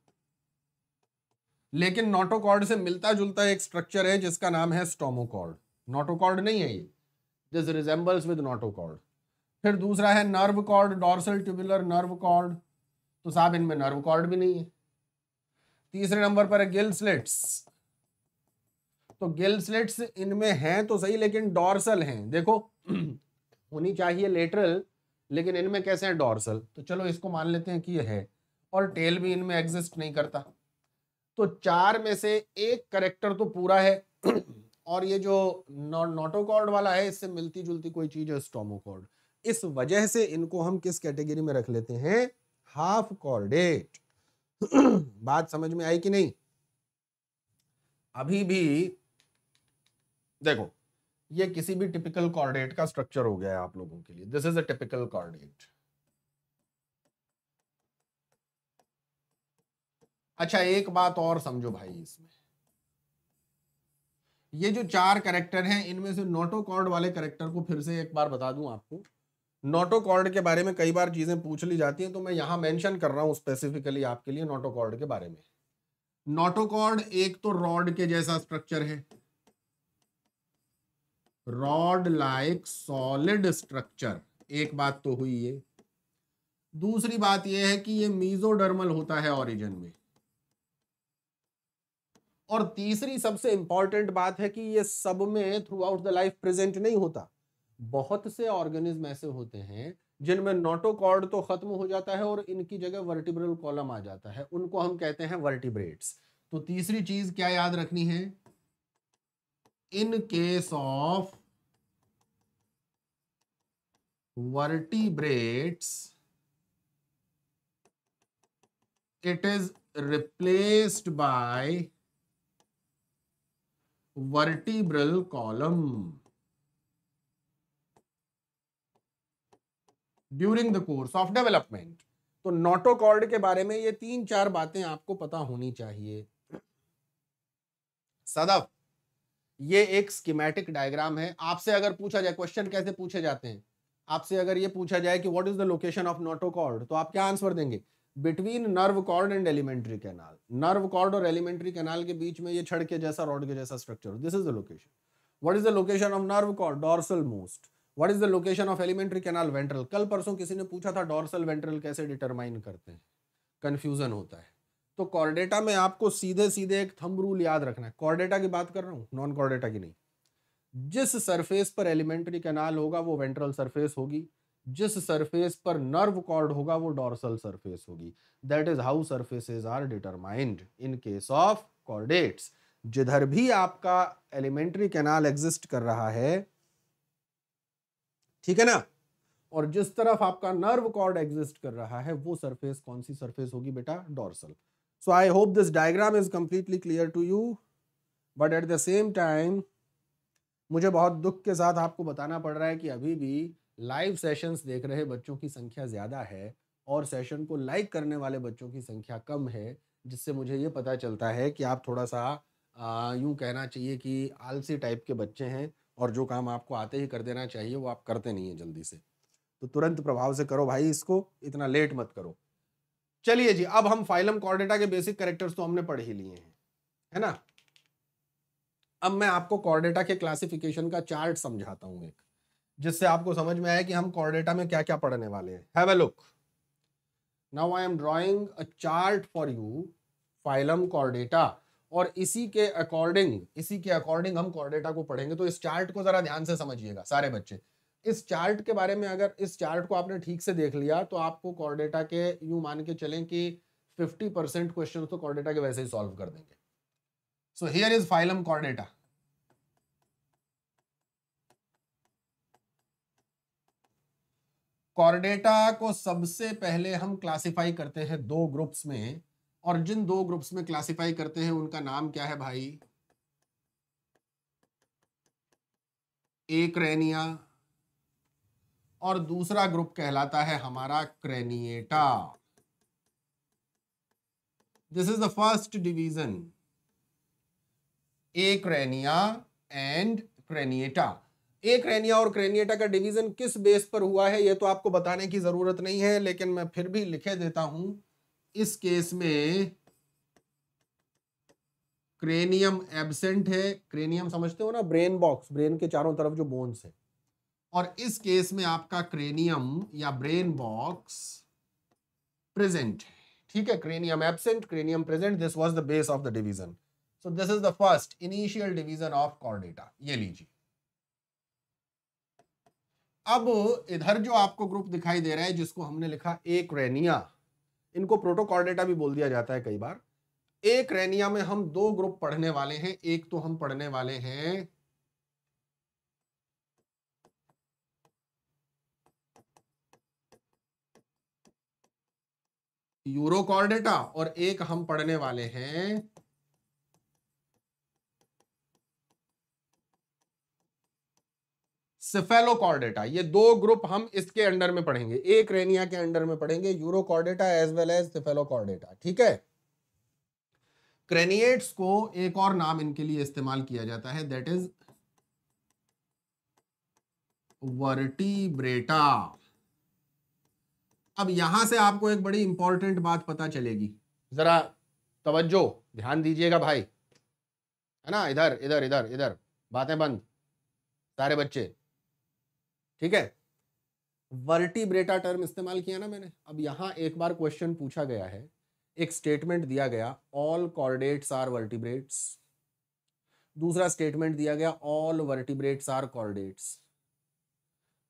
लेकिन नोटोकॉर्ड से मिलता जुलता एक स्ट्रक्चर है जिसका नाम है स्टोमोकॉर्ड नोटोकॉर्ड नहीं है ये दिस रिजेंबल्स विद नोटोकॉर्ड फिर दूसरा है nerve cord dorsal tubular nerve cord तो साहब इनमें नर्व कॉर्ड भी नहीं है तीसरे नंबर पर है गिल स्लिट्स तो गिल स्लिट्स इनमें हैं तो सही लेकिन डॉर्सल हैं देखो होनी चाहिए लेटरल लेकिन इनमें कैसे हैं डॉर्सल तो चलो इसको मान लेते हैं कि यह है और टेल भी इनमें एग्जिस्ट नहीं करता तो चार में से एक करेक्टर तो पूरा है और ये जो नोटोकॉर्ड वाला है इससे मिलती जुलती कोई चीज है स्टोमोकॉर्ड इस वजह से इनको हम किस कैटेगरी में रख लेते हैं हाफ कॉर्डेट बात समझ में आई कि नहीं अभी भी देखो ये किसी भी टिपिकल कॉर्डेट का स्ट्रक्चर हो गया है आप लोगों के लिए this is a typical chordate अच्छा एक बात और समझो भाई इसमें ये जो चार करेक्टर हैं इनमें से नोटोकॉर्ड वाले करेक्टर को फिर से एक बार बता दूं आपको नोटोकॉर्ड के बारे में कई बार चीज़ें पूछ ली जाती हैं तो मैं यहां मेंशन कर रहा हूं स्पेसिफिकली आपके लिए नोटोकॉर्ड के बारे में नोटोकॉर्ड एक तो रॉड के जैसा स्ट्रक्चर है रॉड लाइक सॉलिड स्ट्रक्चर एक बात तो हुई ये दूसरी बात यह है कि ये मीजोडर्मल होता है ऑरिजन में और तीसरी सबसे इंपॉर्टेंट बात है कि ये सब में throughout the life present नहीं होता बहुत से ऑर्गेनिज्म ऐसे होते हैं जिनमें नोटोकॉर्ड तो खत्म हो जाता है और इनकी जगह वर्टिब्रल कॉलम आ जाता है उनको हम कहते हैं वर्टिब्रेट्स तो तीसरी चीज क्या याद रखनी है in case of vertebrates it is replaced by vertebral column during the course of development तो नोटोकॉर्ड के बारे में ये तीन चार बातें आपको पता होनी चाहिए सदफ ये एक स्कीमेटिक डायग्राम है आपसे अगर पूछा जाए क्वेश्चन कैसे पूछे जाते हैं आपसे अगर ये पूछा जाए कि what is the location of notochord तो आप क्या आंसर देंगे between nerve cord and alimentary canal nerve cord और एलिमेंट्री कैनाल के बीच में ये छड़ के जैसा रॉड के जैसा structure this is the location what is the location of nerve cord dorsal most what is the location of alimentary canal ventral कल परसों किसी ने पूछा था डॉर्सल वेंट्रल कैसे डिटरमाइन करते हैं कन्फ्यूजन होता है तो कॉर्डेटा में आपको सीधे सीधे एक थम रूल याद रखना है कॉर्डेटा की बात कर रहा हूँ नॉन कॉर्डेटा की नहीं जिस सरफेस पर एलिमेंट्री कैनाल होगा वो वेंट्रल सरफेस होगी जिस सरफेस पर नर्व कॉर्ड होगा वो डॉर्सल सरफेस होगी that is how surfaces are determined in case of chordates जिधर भी आपका एलिमेंट्री कैनाल एग्जिस्ट कर रहा है ठीक है ना और जिस तरफ आपका नर्व कॉर्ड एग्जिस्ट कर रहा है वो सरफेस कौन सी सरफेस होगी बेटा dorsal so I hope this diagram is completely clear to you but at the same time मुझे बहुत दुख के साथ आपको बताना पड़ रहा है कि अभी भी लाइव सेशंस देख रहे बच्चों की संख्या ज़्यादा है और सेशन को लाइक करने वाले बच्चों की संख्या कम है जिससे मुझे ये पता चलता है कि आप थोड़ा सा यूँ कहना चाहिए कि आलसी टाइप के बच्चे हैं और जो काम आपको आते ही कर देना चाहिए वो आप करते नहीं हैं जल्दी से तो तुरंत प्रभाव से करो भाई इसको इतना लेट मत करो चलिए जी अब हम फाइलम कॉर्डेटा के बेसिक करेक्टर्स तो हमने पढ़ ही लिए हैं है ना अब मैं आपको कॉर्डेटा के क्लासिफिकेशन का चार्ट समझाता हूँ एक जिससे आपको समझ में आया कि हम कॉर्डेटा में क्या क्या पढ़ने वाले हैं have a look now I am drawing a chart for you phylum chordata और इसी के अकॉर्डिंग इसी के अकॉर्डिंग हम कॉर्डेटा को पढ़ेंगे तो इस चार्ट को जरा ध्यान से समझिएगा सारे बच्चे इस चार्ट के बारे में अगर इस चार्ट को आपने ठीक से देख लिया तो आपको कॉर्डेटा के यू मान के चलें कि 50 परसेंट क्वेश्चन तो कॉर्डेटा के वैसे ही सॉल्व कर देंगे so here is phylum chordata chordata को सबसे पहले हम क्लासिफाई करते हैं दो ग्रुप्स में और जिन दो ग्रुप्स में क्लासिफाई करते हैं उनका नाम क्या है भाई एक रेनिया और दूसरा ग्रुप कहलाता है हमारा craniata this is the first division acrania and craniata acrania और क्रेनिएटा का डिवीजन किस बेस पर हुआ है यह तो आपको बताने की जरूरत नहीं है लेकिन मैं फिर भी लिखे देता हूं इस केस में क्रेनियम एबसेंट है क्रेनियम समझते हो ना ब्रेन बॉक्स ब्रेन के चारों तरफ जो बोन्स है और इस केस में आपका क्रेनियम या ब्रेन बॉक्स प्रेजेंट है ठीक है cranium absent cranium present this was the base of the division so this is the first initial division of chordata ये लीजिए अब इधर जो आपको ग्रुप दिखाई दे रहा है जिसको हमने लिखा एक रेनिया इनको प्रोटोकॉर्डेटा भी बोल दिया जाता है कई बार एक रेनिया में हम दो ग्रुप पढ़ने वाले हैं एक तो हम पढ़ने वाले हैं यूरोकॉर्डेटा और एक हम पढ़ने वाले हैं सिफेलोकॉर्डेटा ये दो ग्रुप हम इसके अंडर में पढ़ेंगे एक रेनिया के अंडर में पढ़ेंगे urochordata as well as cephalochordata ठीक है क्रेनिएट्स को एक और नाम इनके लिए इस्तेमाल किया जाता है दैट इज वर्टिब्रेटा अब यहां से आपको एक बड़ी इंपॉर्टेंट बात पता चलेगी जरा तवज्जो ध्यान दीजिएगा भाई है ना इधर इधर इधर इधर बातें बंद सारे बच्चे ठीक है वर्टिब्रेटा टर्म इस्तेमाल किया ना मैंने अब यहां एक बार क्वेश्चन पूछा गया है एक स्टेटमेंट दिया गया ऑल कॉर्डेट्स आर वर्टिब्रेट्स दूसरा स्टेटमेंट दिया गया ऑल वर्टिब्रेट्स आर कॉर्डेट्स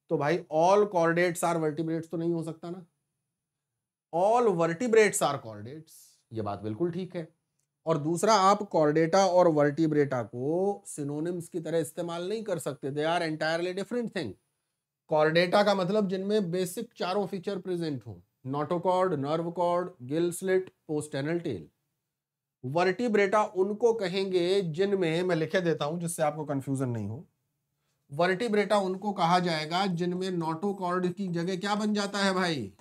तो भाई ऑल कॉर्डेट्स आर वर्टिब्रेट्स तो नहीं हो सकता ना ऑल वर्टिब्रेट्स आर कॉर्डेट्स ये बात बिल्कुल ठीक है और दूसरा आप कॉर्डेटा और वर्टिब्रेटा को सिनोनिम्स की तरह इस्तेमाल नहीं कर सकते they are entirely different thing chordata का मतलब जिनमें बेसिक चारों फीचर प्रेजेंट हो notochord nerve cord gill slit postanal tail vertebrata उनको कहेंगे जिनमें मैं लिखे देता हूं जिससे आपको कंफ्यूजन नहीं हो वर्टिब्रेटा उनको कहा जाएगा जिनमें नोटोकॉर्ड की जगह क्या बन जाता है भाई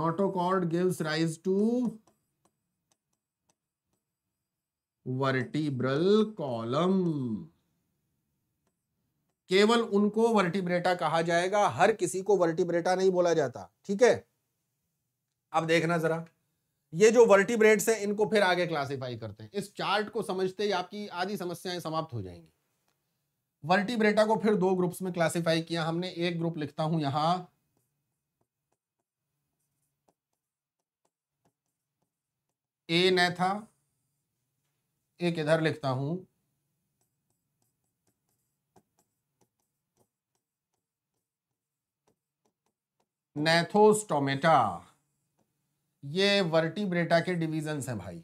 notochord gives rise to vertebral column केवल उनको वर्टिब्रेटा कहा जाएगा हर किसी को वर्टिब्रेटा नहीं बोला जाता ठीक है अब देखना जरा ये जो वर्टिब्रेट्स हैं इनको फिर आगे क्लासिफाई करते हैं इस चार्ट को समझते ही आपकी आधी समस्याएं समाप्त हो जाएंगी वर्टिब्रेटा को फिर दो ग्रुप्स में क्लासिफाई किया हमने एक ग्रुप लिखता हूं यहां ए नैथा एक इधर लिखता हूं नेथोस्टोमेटा ये वर्टिब्रेटा के डिवीजन हैं भाई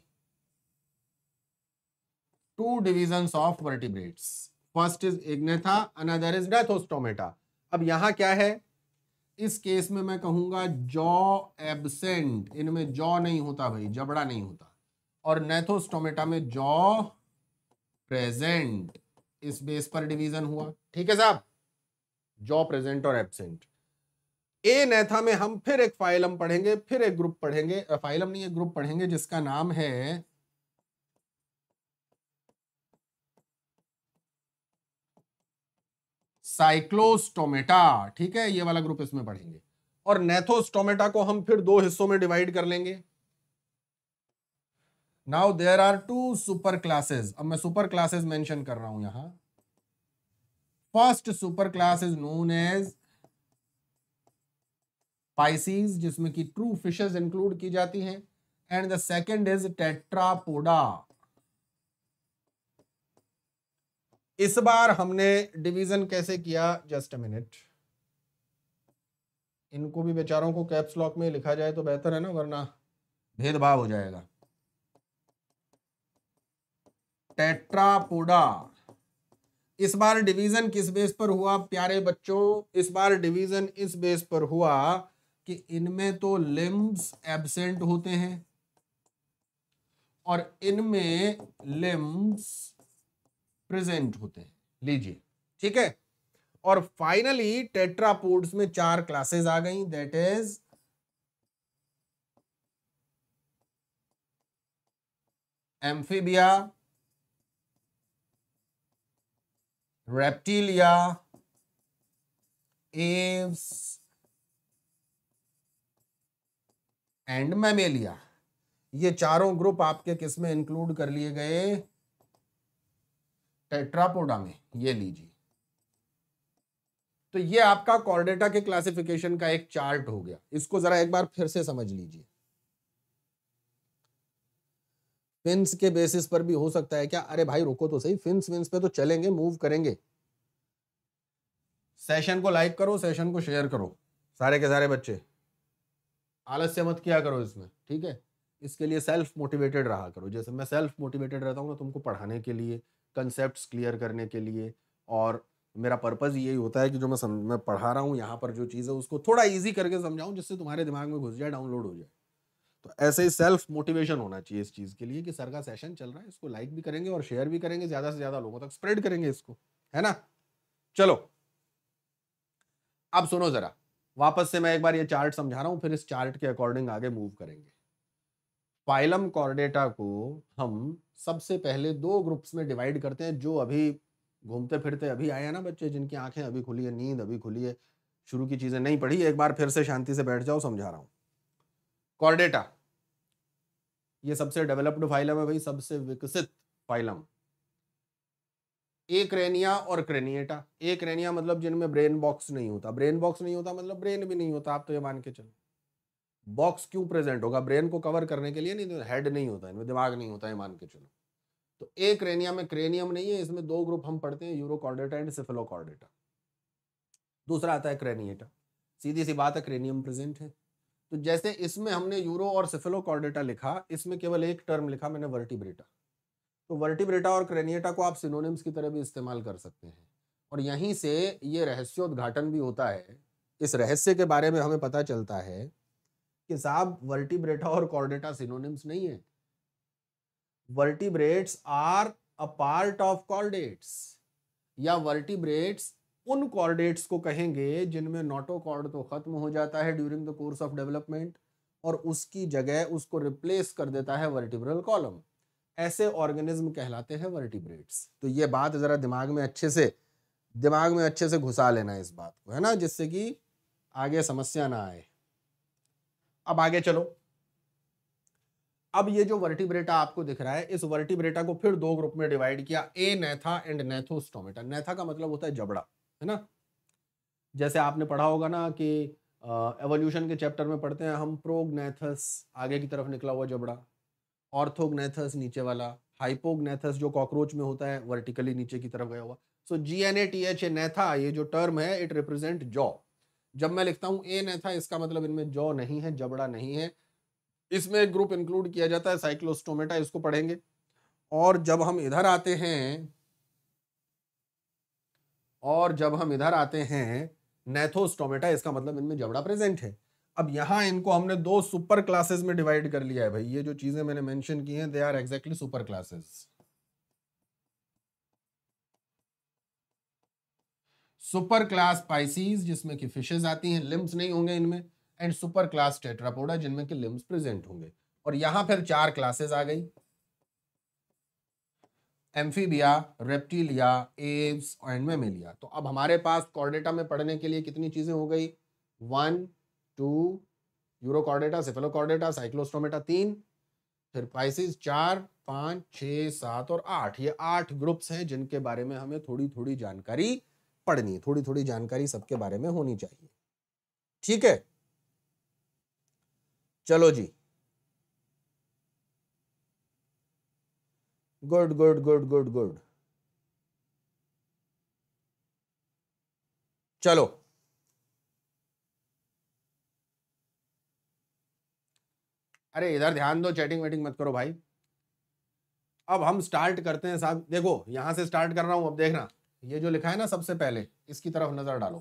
two division of vertebrates first is agnatha another is gnathostomata अब यहां क्या है इस केस में मैं कहूंगा जॉ एबसेंट इनमें जॉ नहीं होता भाई जबड़ा नहीं होता और नेथोस्टोमेटा में जॉ प्रेजेंट इस बेस पर डिवीजन हुआ ठीक है साहब जॉ प्रेजेंट और एबसेंट ए नैथा में हम फिर एक फाइलम पढ़ेंगे फिर एक ग्रुप पढ़ेंगे फाइलम नहीं एक ग्रुप पढ़ेंगे जिसका नाम है साइक्लोस्टोमेटा ठीक है ये वाला ग्रुप इसमें पढ़ेंगे और नेथोस्टोमेटा को हम फिर दो हिस्सों में डिवाइड कर लेंगे now there are two super classes अब मैं सुपर क्लासेस मेंशन कर रहा हूं यहां first super class is known as pisces जिसमें कि ट्रू फिशेज इंक्लूड की जाती हैं and the second is tetrapoda इस बार हमने डिवीजन कैसे किया जस्ट अ मिनट इनको भी बेचारों को कैप्स लॉक में लिखा जाए तो बेहतर है ना वरना भेदभाव हो जाएगा टेट्रापोडा इस बार डिवीजन किस बेस पर हुआ प्यारे बच्चों इस बार डिवीजन इस बेस पर हुआ कि इनमें तो लिम्स एबसेंट होते हैं और इनमें लिम्स प्रेजेंट होते हैं लीजिए ठीक है और फाइनली टेट्रापोड्स में चार क्लासेस आ गई that is amphibia reptilia aves and mammalia ये चारों ग्रुप आपके किस में इंक्लूड कर लिए गए टेट्रापोडा में ये लीजिए तो ये आपका कॉर्डेटा के क्लासिफिकेशन का एक चार्ट हो गया इसको जरा एक बार फिर से समझ लीजिए फिंस के बेसिस पर भी हो सकता है क्या अरे भाई रुको तो सही फिंस विंस पे तो चलेंगे मूव करेंगे सेशन को लाइक करो सेशन को शेयर करो सारे के सारे बच्चे आलस्य मत किया करो इसमें ठीक है इसके लिए सेल्फ मोटिवेटेड रहा करो जैसे मैं सेल्फ मोटिवेटेड रहता हूँ ना तुमको पढ़ाने के लिए कंसेप्ट क्लियर करने के लिए और मेरा पर्पज़ यही होता है कि जो मैं सम, मैं पढ़ा रहा हूँ यहाँ पर जो चीज़ है उसको थोड़ा ईजी करके समझाऊँ जिससे तुम्हारे दिमाग में घुस जाए डाउनलोड हो जाए तो ऐसे ही सेल्फ मोटिवेशन होना चाहिए इस चीज़ के लिए कि सर का सेशन चल रहा है इसको लाइक भी करेंगे और शेयर भी करेंगे ज़्यादा से ज़्यादा लोगों तक स्प्रेड करेंगे इसको है ना चलो अब सुनो ज़रा वापस से मैं एक बार ये चार्ट समझा रहा हूं फिर इस चार्ट के अकॉर्डिंग आगे मूव करेंगे फाइलम कॉर्डेटा को हम सबसे पहले दो ग्रुप्स में डिवाइड करते हैं जो अभी घूमते फिरते अभी आए हैं ना बच्चे जिनकी आंखें अभी खुली है नींद अभी खुली है शुरू की चीज़ें नहीं पढ़ी एक बार फिर से शांति से बैठ जाओ समझा रहा हूं कॉर्डेटा ये सबसे डेवलप्ड फाइलम है भाई सबसे विकसित फाइलम एक रेनिया और क्रेनिएटा एक रेनिया मतलब जिनमें ब्रेन बॉक्स नहीं होता ब्रेन बॉक्स नहीं होता मतलब ब्रेन भी नहीं होता आप तो ये मान के चलो बॉक्स क्यों प्रेजेंट होगा ब्रेन को कवर करने के लिए नहीं तो हेड नहीं होता इनमें दिमाग नहीं होता ये मान के चलो तो एक रेनिया में क्रेनियम नहीं है इसमें दो ग्रुप हम पढ़ते हैं यूरोकॉर्डेटा एंड सिफिलोकॉर्डेटा दूसरा आता है क्रेनिएटा सीधी सी बात है क्रेनियम प्रेजेंट है तो जैसे इसमें हमने यूरो और सिफिलोकॉर्डेटा लिखा इसमें केवल एक टर्म लिखा मैंने वर्टिब्रेटा तो वर्टिब्रेटा और क्रेनिएटा को आप सिनोनिम्स की तरह भी इस्तेमाल कर सकते हैं और यहीं से ये रहस्योद्घाटन भी होता है इस रहस्य के बारे में हमें पता चलता है कि साहब वर्टिब्रेटा और कॉर्डेटा सिनोनिम्स नहीं है vertebrates are a part of chordates या वर्टिब्रेट्स उन कॉर्डेट्स को कहेंगे जिनमें नोटोकॉर्ड तो खत्म हो जाता है during the course of development और उसकी जगह उसको रिप्लेस कर देता है वर्टिब्रल कॉलम ऐसे ऑर्गेनिज्म कहलाते हैं वर्टिब्रेट्स तो ये बात ज़रा दिमाग में अच्छे से दिमाग में अच्छे से घुसा लेना इस बात को है ना जिससे कि आगे समस्या ना आए अब आगे चलो अब ये जो वर्टिब्रेटा आपको दिख रहा है इस वर्टिब्रेटा को फिर दो ग्रुप में डिवाइड किया ए नैथा एंड नैथोस्टोमेटा नैथा का मतलब होता है जबड़ा है ना जैसे आपने पढ़ा होगा ना कि एवोल्यूशन के चैप्टर में पढ़ते हैं हम प्रोग आगे की तरफ निकला हुआ जबड़ा ऑर्थोगनेथस नीचे वाला हाइपोगनेथस जो कॉकरोच में होता है वर्टिकली नीचे की तरफ गया हुआ so G N A T H A gnatha ये जो टर्म है इट रिप्रेजेंट जॉ जब मैं लिखता हूँ ए नेथा इसका मतलब इनमें जॉ नहीं है जबड़ा नहीं है इसमें एक ग्रुप इंक्लूड किया जाता है साइक्लोस्टोमेटा इसको पढ़ेंगे और जब हम इधर आते हैं और जब हम इधर आते हैं नेथोस्टोमेटा इसका मतलब इनमें जबड़ा प्रेजेंट है अब यहाँ इनको हमने दो सुपर क्लासेस में डिवाइड कर लिया है भाई ये जो चीजें मैंने मेंशन की हैं they are exactly super classes super class pisces जिसमें कि फिशेज आती हैं लिम्स नहीं होंगे इनमें एंड सुपर क्लास टेट्रापोडा जिनमें कि लिम्स प्रेजेंट होंगे और यहां फिर चार क्लासेस आ गई amphibia reptilia aves and mammalia तो अब हमारे पास कॉर्डेटा में पढ़ने के लिए कितनी चीजें हो गई one two cephalochordata cyclostomata तीन फिर पाइसिस चार पाँच छः सात और आठ ये आठ ग्रुप्स हैं जिनके बारे में हमें थोड़ी थोड़ी जानकारी पढ़नी है थोड़ी थोड़ी जानकारी सबके बारे में होनी चाहिए ठीक है चलो जी good good good good good चलो अरे इधर ध्यान दो चैटिंग वेटिंग मत करो भाई अब हम स्टार्ट करते हैं साहब देखो यहां से स्टार्ट कर रहा हूं अब देखना ये जो लिखा है ना सबसे पहले इसकी तरफ नजर डालो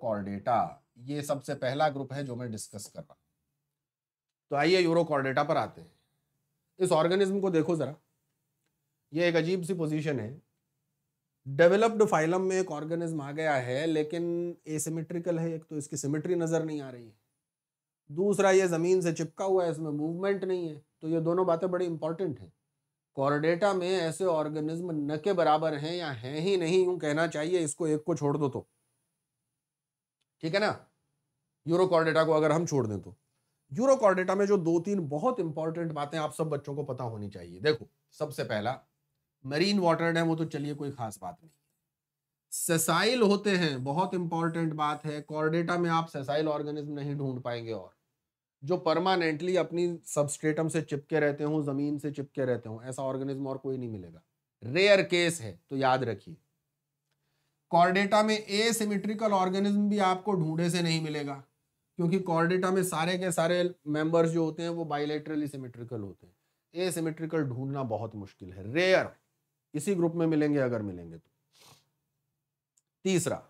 कॉर्डेटा ये सबसे पहला ग्रुप है जो मैं डिस्कस कर रहा हूं तो आइए कॉर्डेटा पर आते हैं इस ऑर्गेनिज्म को देखो जरा ये एक अजीब सी पोजीशन है डेवलप्ड फाइलम में एक ऑर्गेनिज्म आ गया है लेकिन एसिमेट्रिकल है एक तो इसकी सिमेट्री नज़र नहीं आ रही है दूसरा ये ज़मीन से चिपका हुआ है इसमें मूवमेंट नहीं है तो ये दोनों बातें बड़ी इंपॉर्टेंट हैं कॉर्डेटा में ऐसे ऑर्गेनिज्म न के बराबर हैं या हैं ही नहीं यूं कहना चाहिए इसको एक को छोड़ दो तो ठीक है ना यूरोकॉर्डेटा को अगर हम छोड़ दें तो यूरोकॉर्डेटा में जो दो तीन बहुत इंपॉर्टेंट बातें आप सब बच्चों को पता होनी चाहिए देखो सबसे पहला मरीन वाटर है वो तो चलिए कोई खास बात नहीं सेसाइल होते हैं बहुत इंपॉर्टेंट बात है कॉर्डेटा में आप सेसाइल ऑर्गेनिज्म नहीं ढूंढ पाएंगे और जो परमानेंटली अपनी सबस्ट्रेटम से चिपके रहते हों ज़मीन से चिपके रहते हों ऐसा ऑर्गेनिज्म और कोई नहीं मिलेगा रेयर केस है तो याद रखिए कॉर्डेटा में ए सिमिट्रिकल ऑर्गेनिज्म भी आपको ढूंढे से नहीं मिलेगा क्योंकि कॉर्डेटा में सारे के सारे मेंबर्स जो होते हैं वो बाइलेट्रली सिमिट्रिकल होते हैं ए सिमिट्रिकल ढूंढना बहुत मुश्किल है रेयर इसी ग्रुप में मिलेंगे अगर मिलेंगे तो तीसरा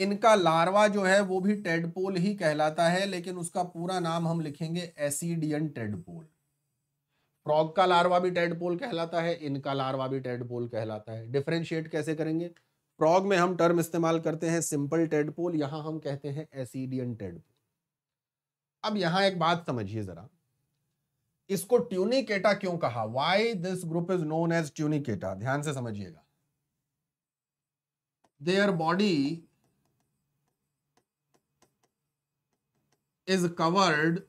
इनका लार्वा जो है वो भी टेडपोल ही कहलाता है लेकिन उसका पूरा नाम हम लिखेंगे एसिडियन टेडपोल फ्रॉग का लार्वा भी टेडपोल कहलाता है इनका लार्वा भी टेडपोल कहलाता है डिफ्रेंशिएट कैसे करेंगे फ्रॉग में हम टर्म इस्तेमाल करते हैं सिंपल टेडपोल यहां हम कहते हैं एसिडियन टेडपोल अब यहां एक बात समझिए जरा इसको ट्यूनिकेटा क्यों कहा why this group is known as tunicata ध्यान से समझिएगा their body is covered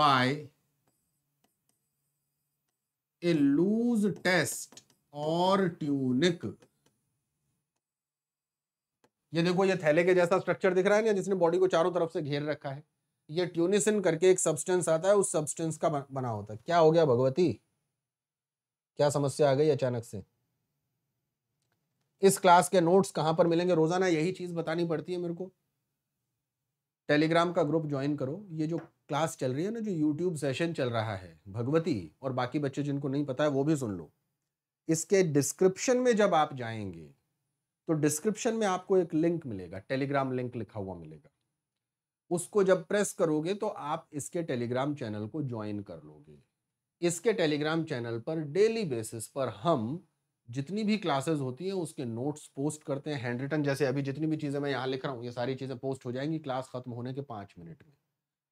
by a loose test or tunic ये देखो ये थैले के जैसा स्ट्रक्चर दिख रहा है ना जिसने बॉडी को चारों तरफ से घेर रखा है ये ट्यूनिसिन करके एक सब्सटेंस आता है उस सब्सटेंस का बना होता है क्या हो गया भगवती क्या समस्या आ गई अचानक से इस क्लास के नोट्स कहाँ पर मिलेंगे रोजाना यही चीज बतानी पड़ती है मेरे को टेलीग्राम का ग्रुप ज्वाइन करो ये जो क्लास चल रही है ना जो यूट्यूब सेशन चल रहा है भगवती और बाकी बच्चे जिनको नहीं पता है वो भी सुन लो इसके डिस्क्रिप्शन में जब आप जाएंगे तो डिस्क्रिप्शन में आपको एक लिंक मिलेगा टेलीग्राम लिंक लिखा हुआ मिलेगा उसको जब प्रेस करोगे तो आप इसके टेलीग्राम चैनल को ज्वाइन कर लोगे इसके टेलीग्राम चैनल पर डेली बेसिस पर हम जितनी भी क्लासेस होती हैं उसके नोट्स पोस्ट करते हैं हैंड रिटन जैसे अभी जितनी भी चीज़ें मैं यहाँ लिख रहा हूँ ये सारी चीज़ें पोस्ट हो जाएंगी क्लास खत्म होने के पाँच मिनट में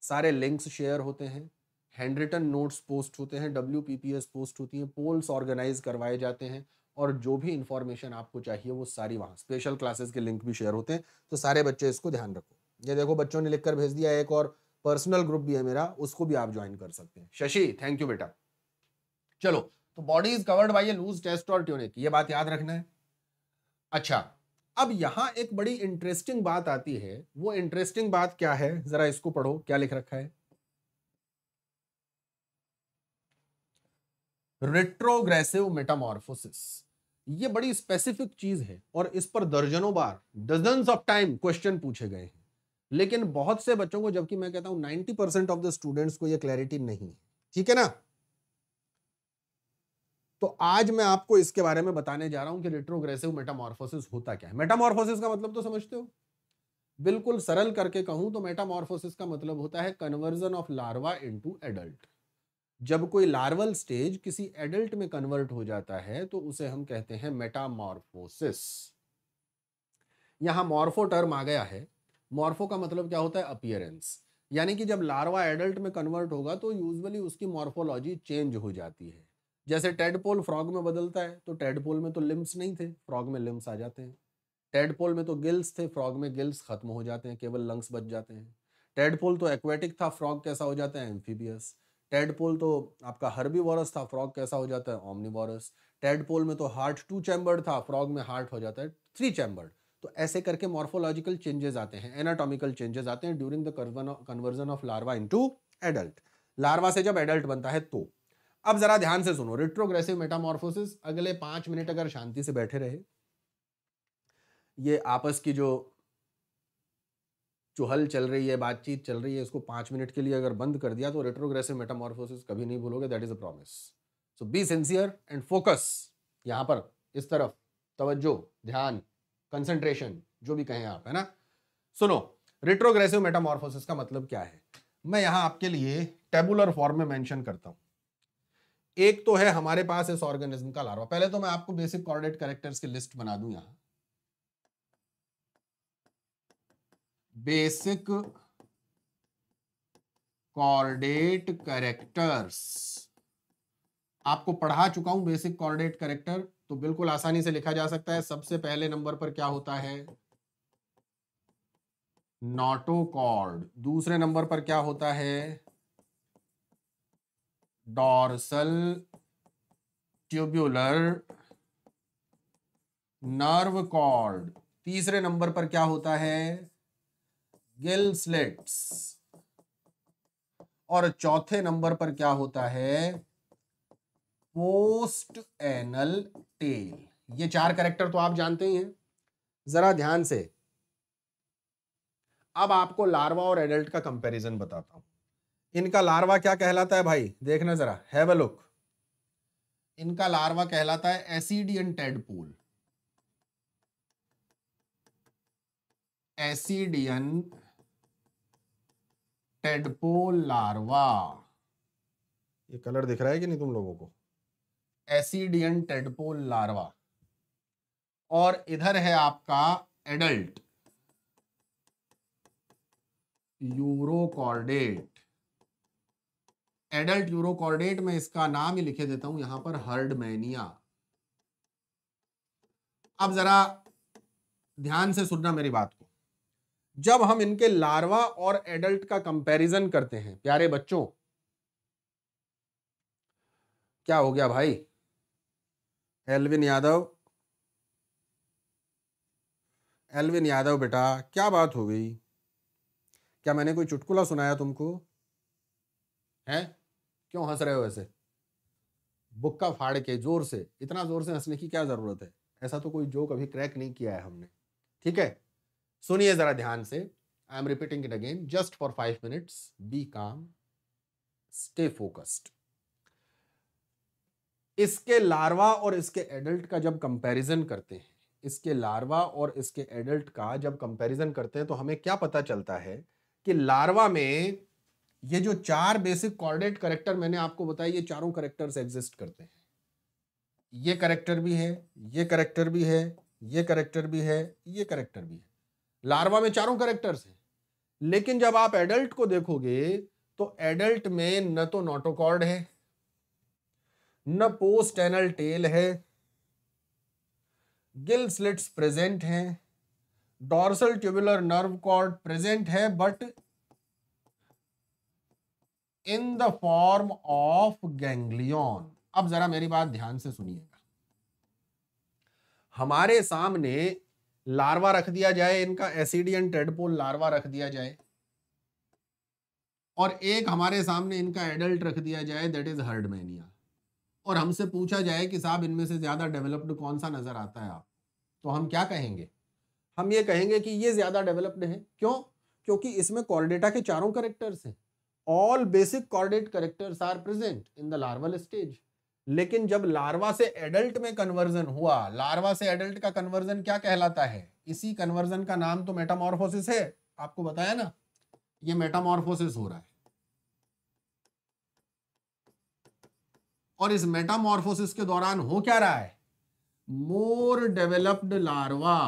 सारे लिंक्स शेयर होते हैं हैंड रिटन नोट्स पोस्ट होते हैं डब्ल्यू पोस्ट होती हैं पोल्स ऑर्गेनाइज करवाए जाते हैं और जो भी इंफॉर्मेशन आपको चाहिए वो सारी वहाँ स्पेशल क्लासेस के लिंक भी शेयर होते हैं तो सारे बच्चे इसको ध्यान रखो ये देखो बच्चों ने लिखकर भेज दिया एक और पर्सनल ग्रुप भी है मेरा उसको भी आप ज्वाइन कर सकते हैं शशि थैंक यू बेटा चलो तो body is covered by a loose test और ट्यूनिक ये बात याद रखना है अच्छा अब यहां एक बड़ी इंटरेस्टिंग बात आती है वो इंटरेस्टिंग बात क्या है जरा इसको पढ़ो क्या लिख रखा है रेट्रोग्रेसिव मेटामोरफोसिस ये बड़ी स्पेसिफिक चीज है और इस पर दर्जनों बार डजन ऑफ टाइम क्वेश्चन पूछे गए हैं लेकिन बहुत से बच्चों को जबकि मैं कहता हूं 90 परसेंट ऑफ द स्टूडेंट्स को ये क्लैरिटी नहीं है ठीक है ना तो आज मैं आपको इसके बारे में बताने जा रहा हूं कि रेट्रोग्रेसिव मेटामॉर्फोसिस होता क्या है मेटामॉर्फोसिस का मतलब तो समझते हो बिल्कुल सरल करके कहूं तो मेटामॉर्फोसिस का मतलब होता है conversion of larva into adult जब कोई लार्वल स्टेज किसी एडल्ट में कन्वर्ट हो जाता है तो उसे हम कहते हैं मेटामॉर्फोसिस यहां मॉर्फो टर्म आ गया है मॉर्फो का मतलब क्या होता है अपियरेंस यानी कि जब लार्वा एडल्ट में कन्वर्ट होगा तो यूजुअली उसकी मॉर्फोलॉजी चेंज हो जाती है जैसे टेडपोल फ्रॉग में बदलता है तो टेडपोल में तो लिम्स नहीं थे फ्रॉग में लिम्स आ जाते हैं टेडपोल में तो गिल्स थे फ्रॉग में गिल्स खत्म हो जाते हैं केवल लंग्स बच जाते हैं टेडपोल तो एक्वेटिक था फ्रॉग कैसा हो जाता है एम्फीबियस टेडपोल तो आपका हर्बी था फ्रॉग कैसा हो जाता है ओमनी टेडपोल में तो हार्ट टू चैम्बर्ड था फ्रॉग में हार्ट हो जाता है थ्री चैम्बर्ड तो ऐसे करके मॉर्फोलॉजिकल चेंजेस आते हैं एनाटॉमिकल चेंजेस आते हैं during the conversion of larva into adult larva से जब एडल्ट बनता है तो अब जरा ध्यान से सुनो रिट्रोग्रेसिव मेटामोर्फोसिस अगले पांच मिनट अगर शांति से बैठे रहे ये आपस की जो चुहल चल रही है बातचीत चल रही है इसको पांच मिनट के लिए अगर बंद कर दिया तो रेट्रोग्रेसिव मेटामोर्फोसिस कभी नहीं भूलोगे that is a promise so be sincere and focus यहां पर इस तरफ तवज्जो ध्यान कंसंट्रेशन जो भी कहें आप है ना सुनो रिट्रोग्रेसिव मेटामोर्फोसिस का मतलब क्या है मैं यहां आपके लिए टेबुलर फॉर्म में मेंशन करता हूं एक तो है हमारे पास इस ऑर्गेनिज्म का लार्वा पहले तो मैं आपको बेसिक कॉर्डिनेट करेक्टर्स की लिस्ट बना दू यहां बेसिक कॉर्डेट करेक्टर्स आपको पढ़ा चुका हूं बेसिक कॉर्डेट करेक्टर तो बिल्कुल आसानी से लिखा जा सकता है सबसे पहले नंबर पर क्या होता है नॉटोकॉर्ड दूसरे नंबर पर क्या होता है डॉर्सल ट्यूब्यूलर नर्व कॉर्ड तीसरे नंबर पर क्या होता है गिल स्लिट्स और चौथे नंबर पर क्या होता है पोस्ट एनल टेल ये चार करेक्टर तो आप जानते ही हैं जरा ध्यान से अब आपको लार्वा और एडल्ट का कंपैरिजन बताता हूं इनका लार्वा क्या कहलाता है भाई देखना जरा हैव अ लुक इनका लार्वा कहलाता है ascidian tadpole ascidian tadpole larva ये कलर दिख रहा है कि नहीं तुम लोगों को एसिडियन टेडपोल लार्वा और इधर है आपका एडल्ट यूरोकॉर्डेट एडल्ट यूरोकॉर्डेट में इसका नाम ही लिखे देता हूं यहां पर मैनिया अब जरा ध्यान से सुनना मेरी बात को जब हम इनके लार्वा और एडल्ट का कंपैरिजन करते हैं प्यारे बच्चों क्या हो गया भाई एलविन यादव एलविन यादव बेटा क्या बात हो गई क्या मैंने कोई चुटकुला सुनाया तुमको है क्यों हंस रहे हो ऐसे बुक्का फाड़ के जोर से इतना जोर से हंसने की क्या जरूरत है ऐसा तो कोई जोक अभी क्रैक नहीं किया है हमने ठीक है सुनिए जरा ध्यान से I am repeating it again just for five minutes be calm stay focused इसके लार्वा और इसके एडल्ट का जब कंपैरिजन करते हैं इसके लार्वा और इसके एडल्ट का जब कंपैरिजन करते हैं तो हमें क्या पता चलता है कि लार्वा में ये जो चार बेसिक कॉर्डेट करेक्टर मैंने आपको बताया ये चारों करेक्टर्स एग्जिस्ट करते हैं ये करेक्टर भी है ये करेक्टर भी है ये करेक्टर भी है ये करेक्टर भी है लार्वा में चारों करेक्टर्स हैं लेकिन जब आप एडल्ट को देखोगे तो एडल्ट में न तो नोटोकॉर्ड है न पोस्ट एनल टेल है गिल स्लिट्स प्रेजेंट हैं dorsal tubular nerve cord present है but in the form of ganglion अब जरा मेरी बात ध्यान से सुनिएगा हमारे सामने लार्वा रख दिया जाए इनका एसिडियन टेडपोल लार्वा रख दिया जाए और एक हमारे सामने इनका एडल्ट रख दिया जाए दैट इज हर्डमेनिया और हमसे पूछा जाए कि साहब इनमें से ज्यादा डेवलप्ड कौन सा नजर आता है आप तो हम क्या कहेंगे हम ये कहेंगे कि ये ज्यादा डेवलप्ड है क्यों क्योंकि इसमें कॉर्डेटा के चारों करेक्टर्स हैं all basic chordate characters are present in the larval stage लेकिन जब लार्वा से एडल्ट में कन्वर्जन हुआ लार्वा से एडल्ट का कन्वर्जन क्या कहलाता है इसी कन्वर्जन का नाम तो मेटामोरफोसिस है आपको बताया ना ये मेटामोरफोसिस हो रहा है और इस मेटामोरफोसिस के दौरान हो क्या रहा है more developed larva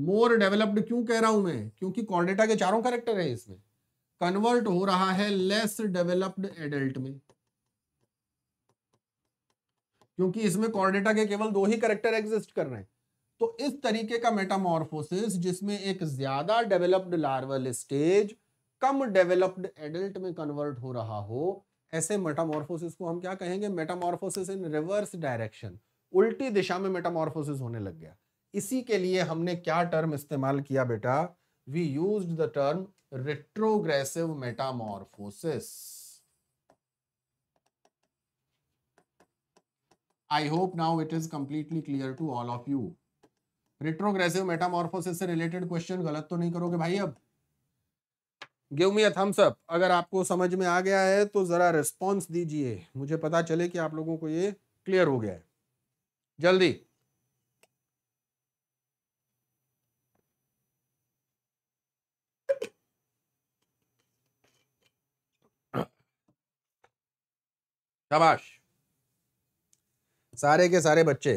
more developed क्यों कह रहा हूं मैं क्योंकि कॉर्डेटा के चारों कैरेक्टर है इसमें कन्वर्ट हो रहा है लेस डेवलप्ड एडल्ट में क्योंकि इसमें कॉर्डेटा के केवल दो ही करेक्टर एग्जिस्ट कर रहे हैं तो इस तरीके का मेटामोरफोसिस जिसमें एक ज्यादा डेवलप्ड लार्वल स्टेज कम डेवलप्ड एडल्ट में कन्वर्ट हो रहा हो ऐसे मेटामॉर्फोसिस को हम क्या कहेंगे मेटामोरफोसिस इन रिवर्स डायरेक्शन उल्टी दिशा में मेटामॉर्फोसिस होने लग गया इसी के लिए हमने क्या टर्म इस्तेमाल किया बेटा we use the term retrogressive metamorphosis I hope now it is completely clear to all of you retrogressive metamorphosis से रिलेटेड क्वेश्चन गलत तो नहीं करोगे भाई अब give me a thumbs up अगर आपको समझ में आ गया है तो जरा रिस्पॉन्स दीजिए मुझे पता चले कि आप लोगों को ये क्लियर हो गया है जल्दी शाबाश सारे के सारे बच्चे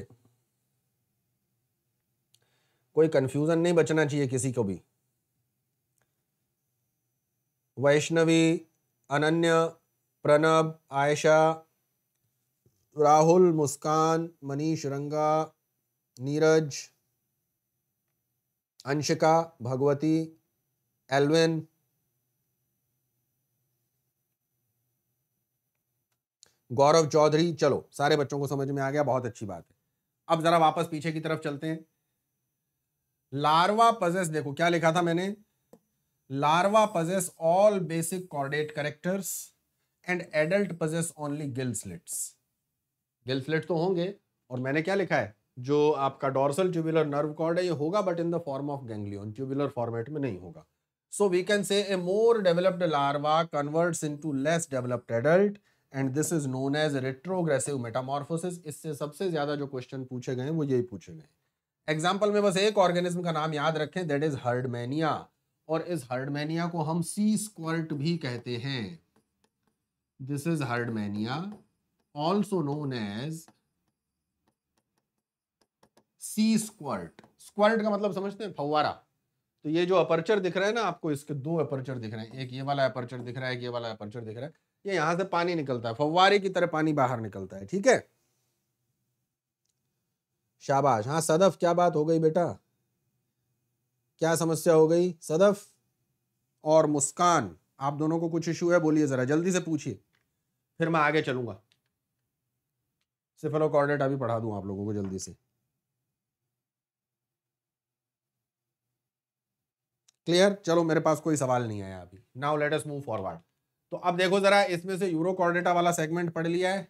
कोई कंफ्यूजन नहीं बचना चाहिए किसी को भी वैष्णवी अनन्या प्रणब आयशा राहुल मुस्कान मनीष रंगा नीरज अंशिका भगवती एलविन गौरव चौधरी चलो सारे बच्चों को समझ में आ गया बहुत अच्छी बात है अब जरा वापस पीछे की तरफ चलते हैं लार्वा पजेस देखो क्या लिखा था मैंने larva possess all basic chordate characters and adult possess only gill gill slit तो होंगे और मैंने क्या लिखा है जो आपका डॉर्सल ट्यूबुलर नर्व कॉर्ड है ये होगा but in the form of ganglion tubular format में नहीं होगा so we can say more developed larva converts into less developed adult and this is known as retrogressive metamorphosis इससे सबसे ज्यादा जो क्वेश्चन पूछे गए वो यही पूछे गए एग्जाम्पल में बस एक ऑर्गेनिज्म का नाम याद रखें दैट इज हर्डमैनिया और इस हर्डमैनिया को हम सी स्क्वर्ट भी कहते हैं this is Herdmania also known as sea squirt squirt का मतलब समझते हैं फवारा तो ये जो अपर्चर दिख रहा है ना आपको इसके दो अपर्चर दिख रहे हैं एक ये वाला अपर्चर दिख रहा है एक ये वाला अपर्चर दिख रहा है कि यहां से पानी निकलता है फव्वारे की तरह पानी बाहर निकलता है ठीक है शाबाश हाँ सदफ क्या बात हो गई बेटा क्या समस्या हो गई सदफ और मुस्कान आप दोनों को कुछ इशू है बोलिए जरा जल्दी से पूछिए फिर मैं आगे चलूंगा सिफलो कॉर्डेट अभी पढ़ा दूं आप लोगों को जल्दी से क्लियर चलो मेरे पास कोई सवाल नहीं आया अभी now let us move forward तो अब देखो ज़रा इसमें से यूरो कॉर्डेटा वाला सेगमेंट पढ़ लिया है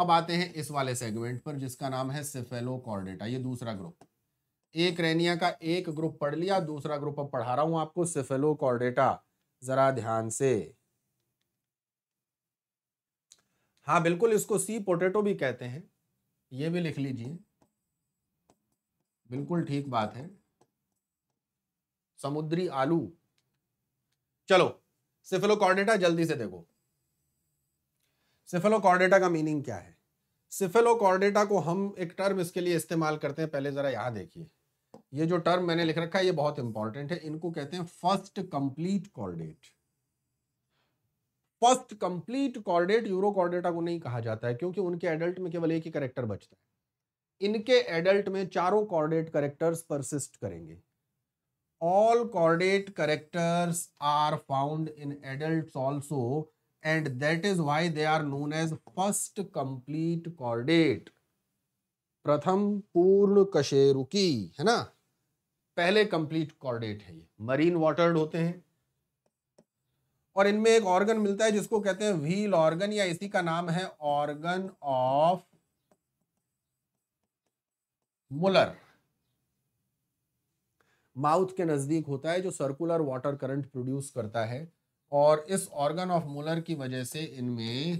अब आते हैं इस वाले सेगमेंट पर जिसका नाम है सिफेलो कॉर्डेटा ये दूसरा ग्रुप एक रेनिया का एक ग्रुप पढ़ लिया दूसरा ग्रुप अब पढ़ा रहा हूं आपको सिफेलो कॉर्डेटा ज़रा ध्यान से हाँ बिल्कुल इसको सी पोटेटो भी कहते हैं ये भी लिख लीजिए बिल्कुल ठीक बात है समुद्री आलू चलो सिफेलोकॉर्डेटा जल्दी से देखो सिफेलोकॉर्डेटा का मीनिंग क्या है सिफेलोकॉर्डेटा को हम एक टर्म इसके लिए इस्तेमाल करते हैं पहले जरा यहां देखिए ये जो टर्म मैंने लिख रखा है ये बहुत इंपॉर्टेंट है इनको कहते हैं first complete chordate first complete chordate Urochordata को नहीं कहा जाता है क्योंकि उनके एडल्ट में केवल एक ही करेक्टर बचता है इनके एडल्ट में चारों कॉर्डेट करेक्टर्स परसिस्ट करेंगे all chordate characters are found in adults also and that is why they are known as first complete chordate प्रथम पूर्ण कशेरुकी है ना पहले कंप्लीट कॉर्डेट है ये मरीन वाटर्ड होते हैं और इनमें एक ऑर्गन मिलता है जिसको कहते हैं व्हील ऑर्गन या इसी का नाम है ऑर्गन ऑफ मुलर माउथ के नज़दीक होता है जो सर्कुलर वाटर करंट प्रोड्यूस करता है और इस ऑर्गन ऑफ मोलर की वजह से इनमें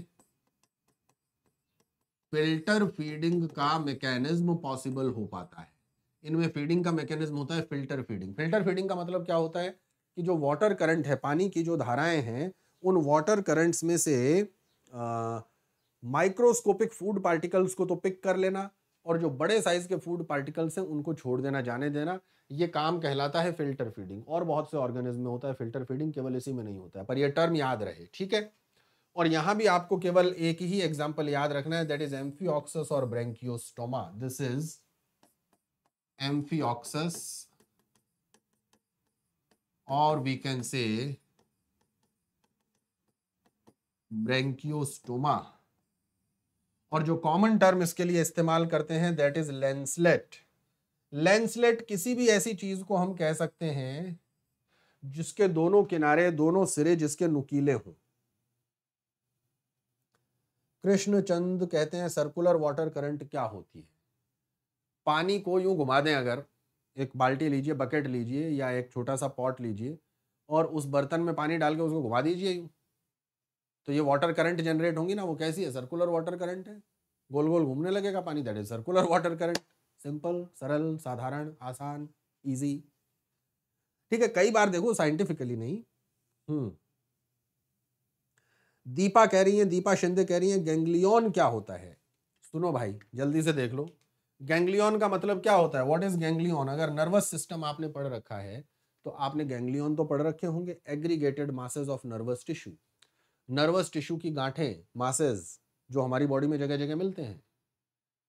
फिल्टर फीडिंग का मैकेनिज्म पॉसिबल हो पाता है इनमें फीडिंग का मैकेनिज्म होता है फिल्टर फीडिंग फिल्टर फीडिंग का मतलब क्या होता है कि जो वाटर करंट है पानी की जो धाराएं हैं उन वाटर करंट्स में से माइक्रोस्कोपिक फूड पार्टिकल्स को तो पिक कर लेना और जो बड़े साइज के फूड पार्टिकल्स हैं उनको छोड़ देना जाने देना ये काम कहलाता है फिल्टर फीडिंग और बहुत से ऑर्गेनिज्म में होता है फिल्टर फीडिंग केवल इसी में नहीं होता है पर यह टर्म याद रहे ठीक है और यहाँ भी आपको केवल एक ही एग्जाम्पल याद रखना है दैट इज एम्फी और ब्रेंकियोस्टोमा दिस इज एम्फीऑक्सस और वी कैन से ब्रेंकियोस्टोमा और जो कॉमन टर्म इसके लिए इस्तेमाल करते हैं दैट इज लेंसलेट लेंसलेट किसी भी ऐसी चीज को हम कह सकते हैं जिसके दोनों किनारे दोनों सिरे जिसके नुकीले हों कृष्णचंद कहते हैं सर्कुलर वाटर करंट क्या होती है पानी को यूं घुमा दें अगर एक बाल्टी लीजिए बकेट लीजिए या एक छोटा सा पॉट लीजिए और उस बर्तन में पानी डाल के उसको घुमा दीजिए यूं तो ये वाटर करंट जनरेट होंगी ना वो कैसी है सर्कुलर वाटर करंट है गोल गोल घूमने लगेगा पानी that is circular water current simple सरल साधारण आसान इजी ठीक है कई बार देखो साइंटिफिकली नहीं हम्म दीपा कह रही है दीपा शिंदे कह रही है गैंग्लियन क्या होता है सुनो भाई जल्दी से देख लो गैंग्लियन का मतलब क्या होता है व्हाट इज गैंग्लियन अगर नर्वस सिस्टम आपने पढ़ रखा है तो आपने गैंग्लियन तो पढ़ रखे होंगे aggregated masses of nervous tissue nervous tissue की गांठें मासेज जो हमारी बॉडी में जगह जगह मिलते हैं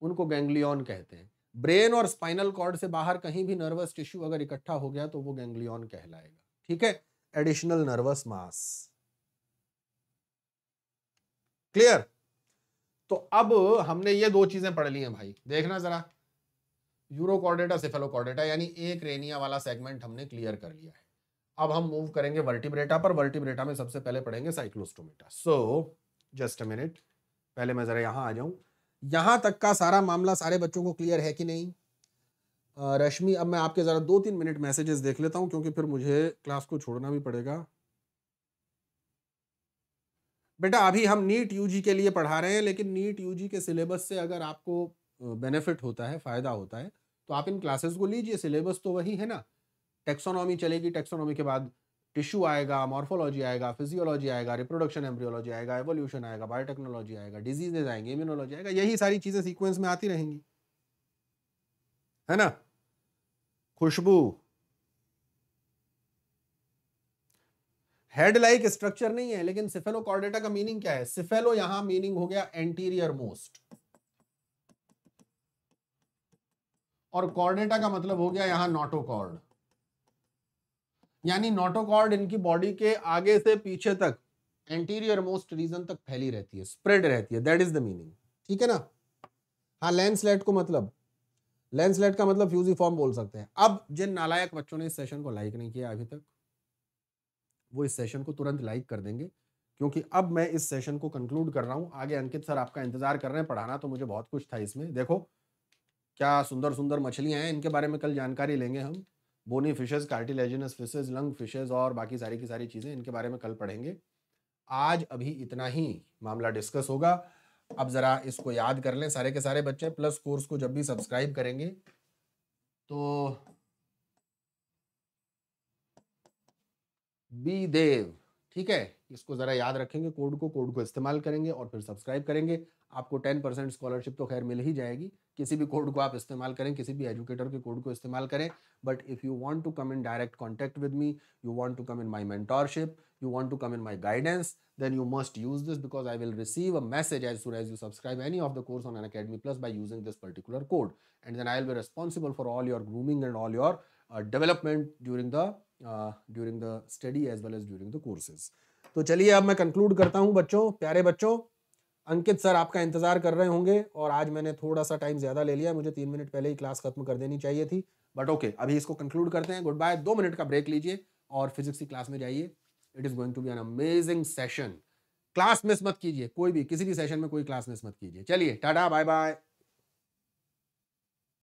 उनको गैंग्लियन कहते हैं ब्रेन और स्पाइनल कॉर्ड से बाहर कहीं भी नर्वस टिश्यू अगर इकट्ठा हो गया तो वो गैंग्लियन कहलाएगा ठीक है एडिशनल नर्वस मास क्लियर तो अब हमने ये दो चीजें पढ़ ली हैं भाई देखना जरा यूरोकॉर्डेटा सिफेलोकॉर्डेटा यानी एक रेनिया वाला सेगमेंट हमने क्लियर कर लिया है अब हम मूव करेंगे वर्टिब्रेटा पर वर्टिब्रेटा में सबसे पहले पढ़ेंगे Cyclostomata so just a minute पहले मैं जरा यहां आ जाऊं यहाँ तक का सारा मामला सारे बच्चों को क्लियर है कि नहीं रश्मि अब मैं आपके ज़रा दो तीन मिनट मैसेजेस देख लेता हूँ क्योंकि फिर मुझे क्लास को छोड़ना भी पड़ेगा बेटा अभी हम नीट यूजी के लिए पढ़ा रहे हैं लेकिन नीट यूजी के सिलेबस से अगर आपको बेनिफिट होता है फ़ायदा होता है तो आप इन क्लासेस को लीजिए सिलेबस तो वही है ना टेक्सोनॉमी चलेगी टेक्सोनॉमी के बाद टिश्यू आएगा मॉर्फोलॉजी आएगा फिजियोलॉजी आएगा रिप्रोडक्शन एम्ब्रियोलॉजी आएगा एवोल्यूशन आएगा बायोटेक्नोलॉजी आएगा डिजीजेज आएंगे इम्यूनोलॉजी आएगा यही सारी चीज़ें सीक्वेंस में आती रहेंगी है ना खुशबू हेड लाइक स्ट्रक्चर नहीं है लेकिन सिफेलो कॉर्डेटा का मीनिंग क्या है सिफेलो यहां मीनिंग हो गया एंटीरियर मोस्ट और कॉर्डेटा का मतलब हो गया यहां नोटोकॉर्ड यानी नोटोकॉर्ड इनकी बॉडी के आगे से पीछे तक एंटीरियर मोस्ट रीजन तक फैली रहती है स्प्रेड रहती है दैट इज द मीनिंग ठीक है ना हाँ लैंडस्लैट को मतलब लैंडस्लैट का मतलब फ्यूजी फॉर्म बोल सकते हैं अब जिन नालायक बच्चों ने इस सेशन को लाइक नहीं किया अभी तक वो इस सेशन को तुरंत लाइक कर देंगे क्योंकि अब मैं इस सेशन को कंक्लूड कर रहा हूँ आगे अंकित सर आपका इंतजार कर रहे हैं पढ़ाना तो मुझे बहुत कुछ था इसमें देखो क्या सुंदर सुंदर मछलियाँ हैं इनके बारे में कल जानकारी लेंगे हम bony fishes cartilaginous fishes lung fishes और बाकी सारी की सारी चीज़ें इनके बारे में कल पढ़ेंगे आज अभी इतना ही मामला डिस्कस होगा अब ज़रा इसको याद कर लें सारे के सारे बच्चे प्लस कोर्स को जब भी सब्सक्राइब करेंगे तो बी देव ठीक है इसको ज़रा याद रखेंगे कोड को कोड को इस्तेमाल करेंगे और फिर सब्सक्राइब करेंगे आपको टेन परसेंट स्कॉलरशिप तो खैर मिल ही जाएगी किसी भी कोड को आप इस्तेमाल करें किसी भी एजुकेटर के कोड को इस्तेमाल करें but if you want to come in direct contact with me you want to come in my mentorship you want to come in my guidance then you must use this because I will receive a message as soon as you subscribe any of the course on Unacademy plus by using this particular code and then I will responsible for all your grooming and all your development during the during the study as well as during the courses तो चलिए अब मैं conclude करता हूँ बच्चों प्यारे बच्चों अंकित sir आपका इंतज़ार कर रहे होंगे और आज मैंने थोड़ा सा टाइम ज़्यादा ले लिया मुझे तीन मिनट पहले ही क्लास खत्म कर देनी चाहिए थी बट ओके okay, अभी इसको कंक्लूड करते हैं गुड बाय दो मिनट का ब्रेक लीजिए और फिजिक्स की क्लास में जाइए it is going to be an amazing session class miss मत कीजिए कोई भी किसी भी सेशन में कोई क्लास मिस मत कीजिए चलिए टाटा बाय बाय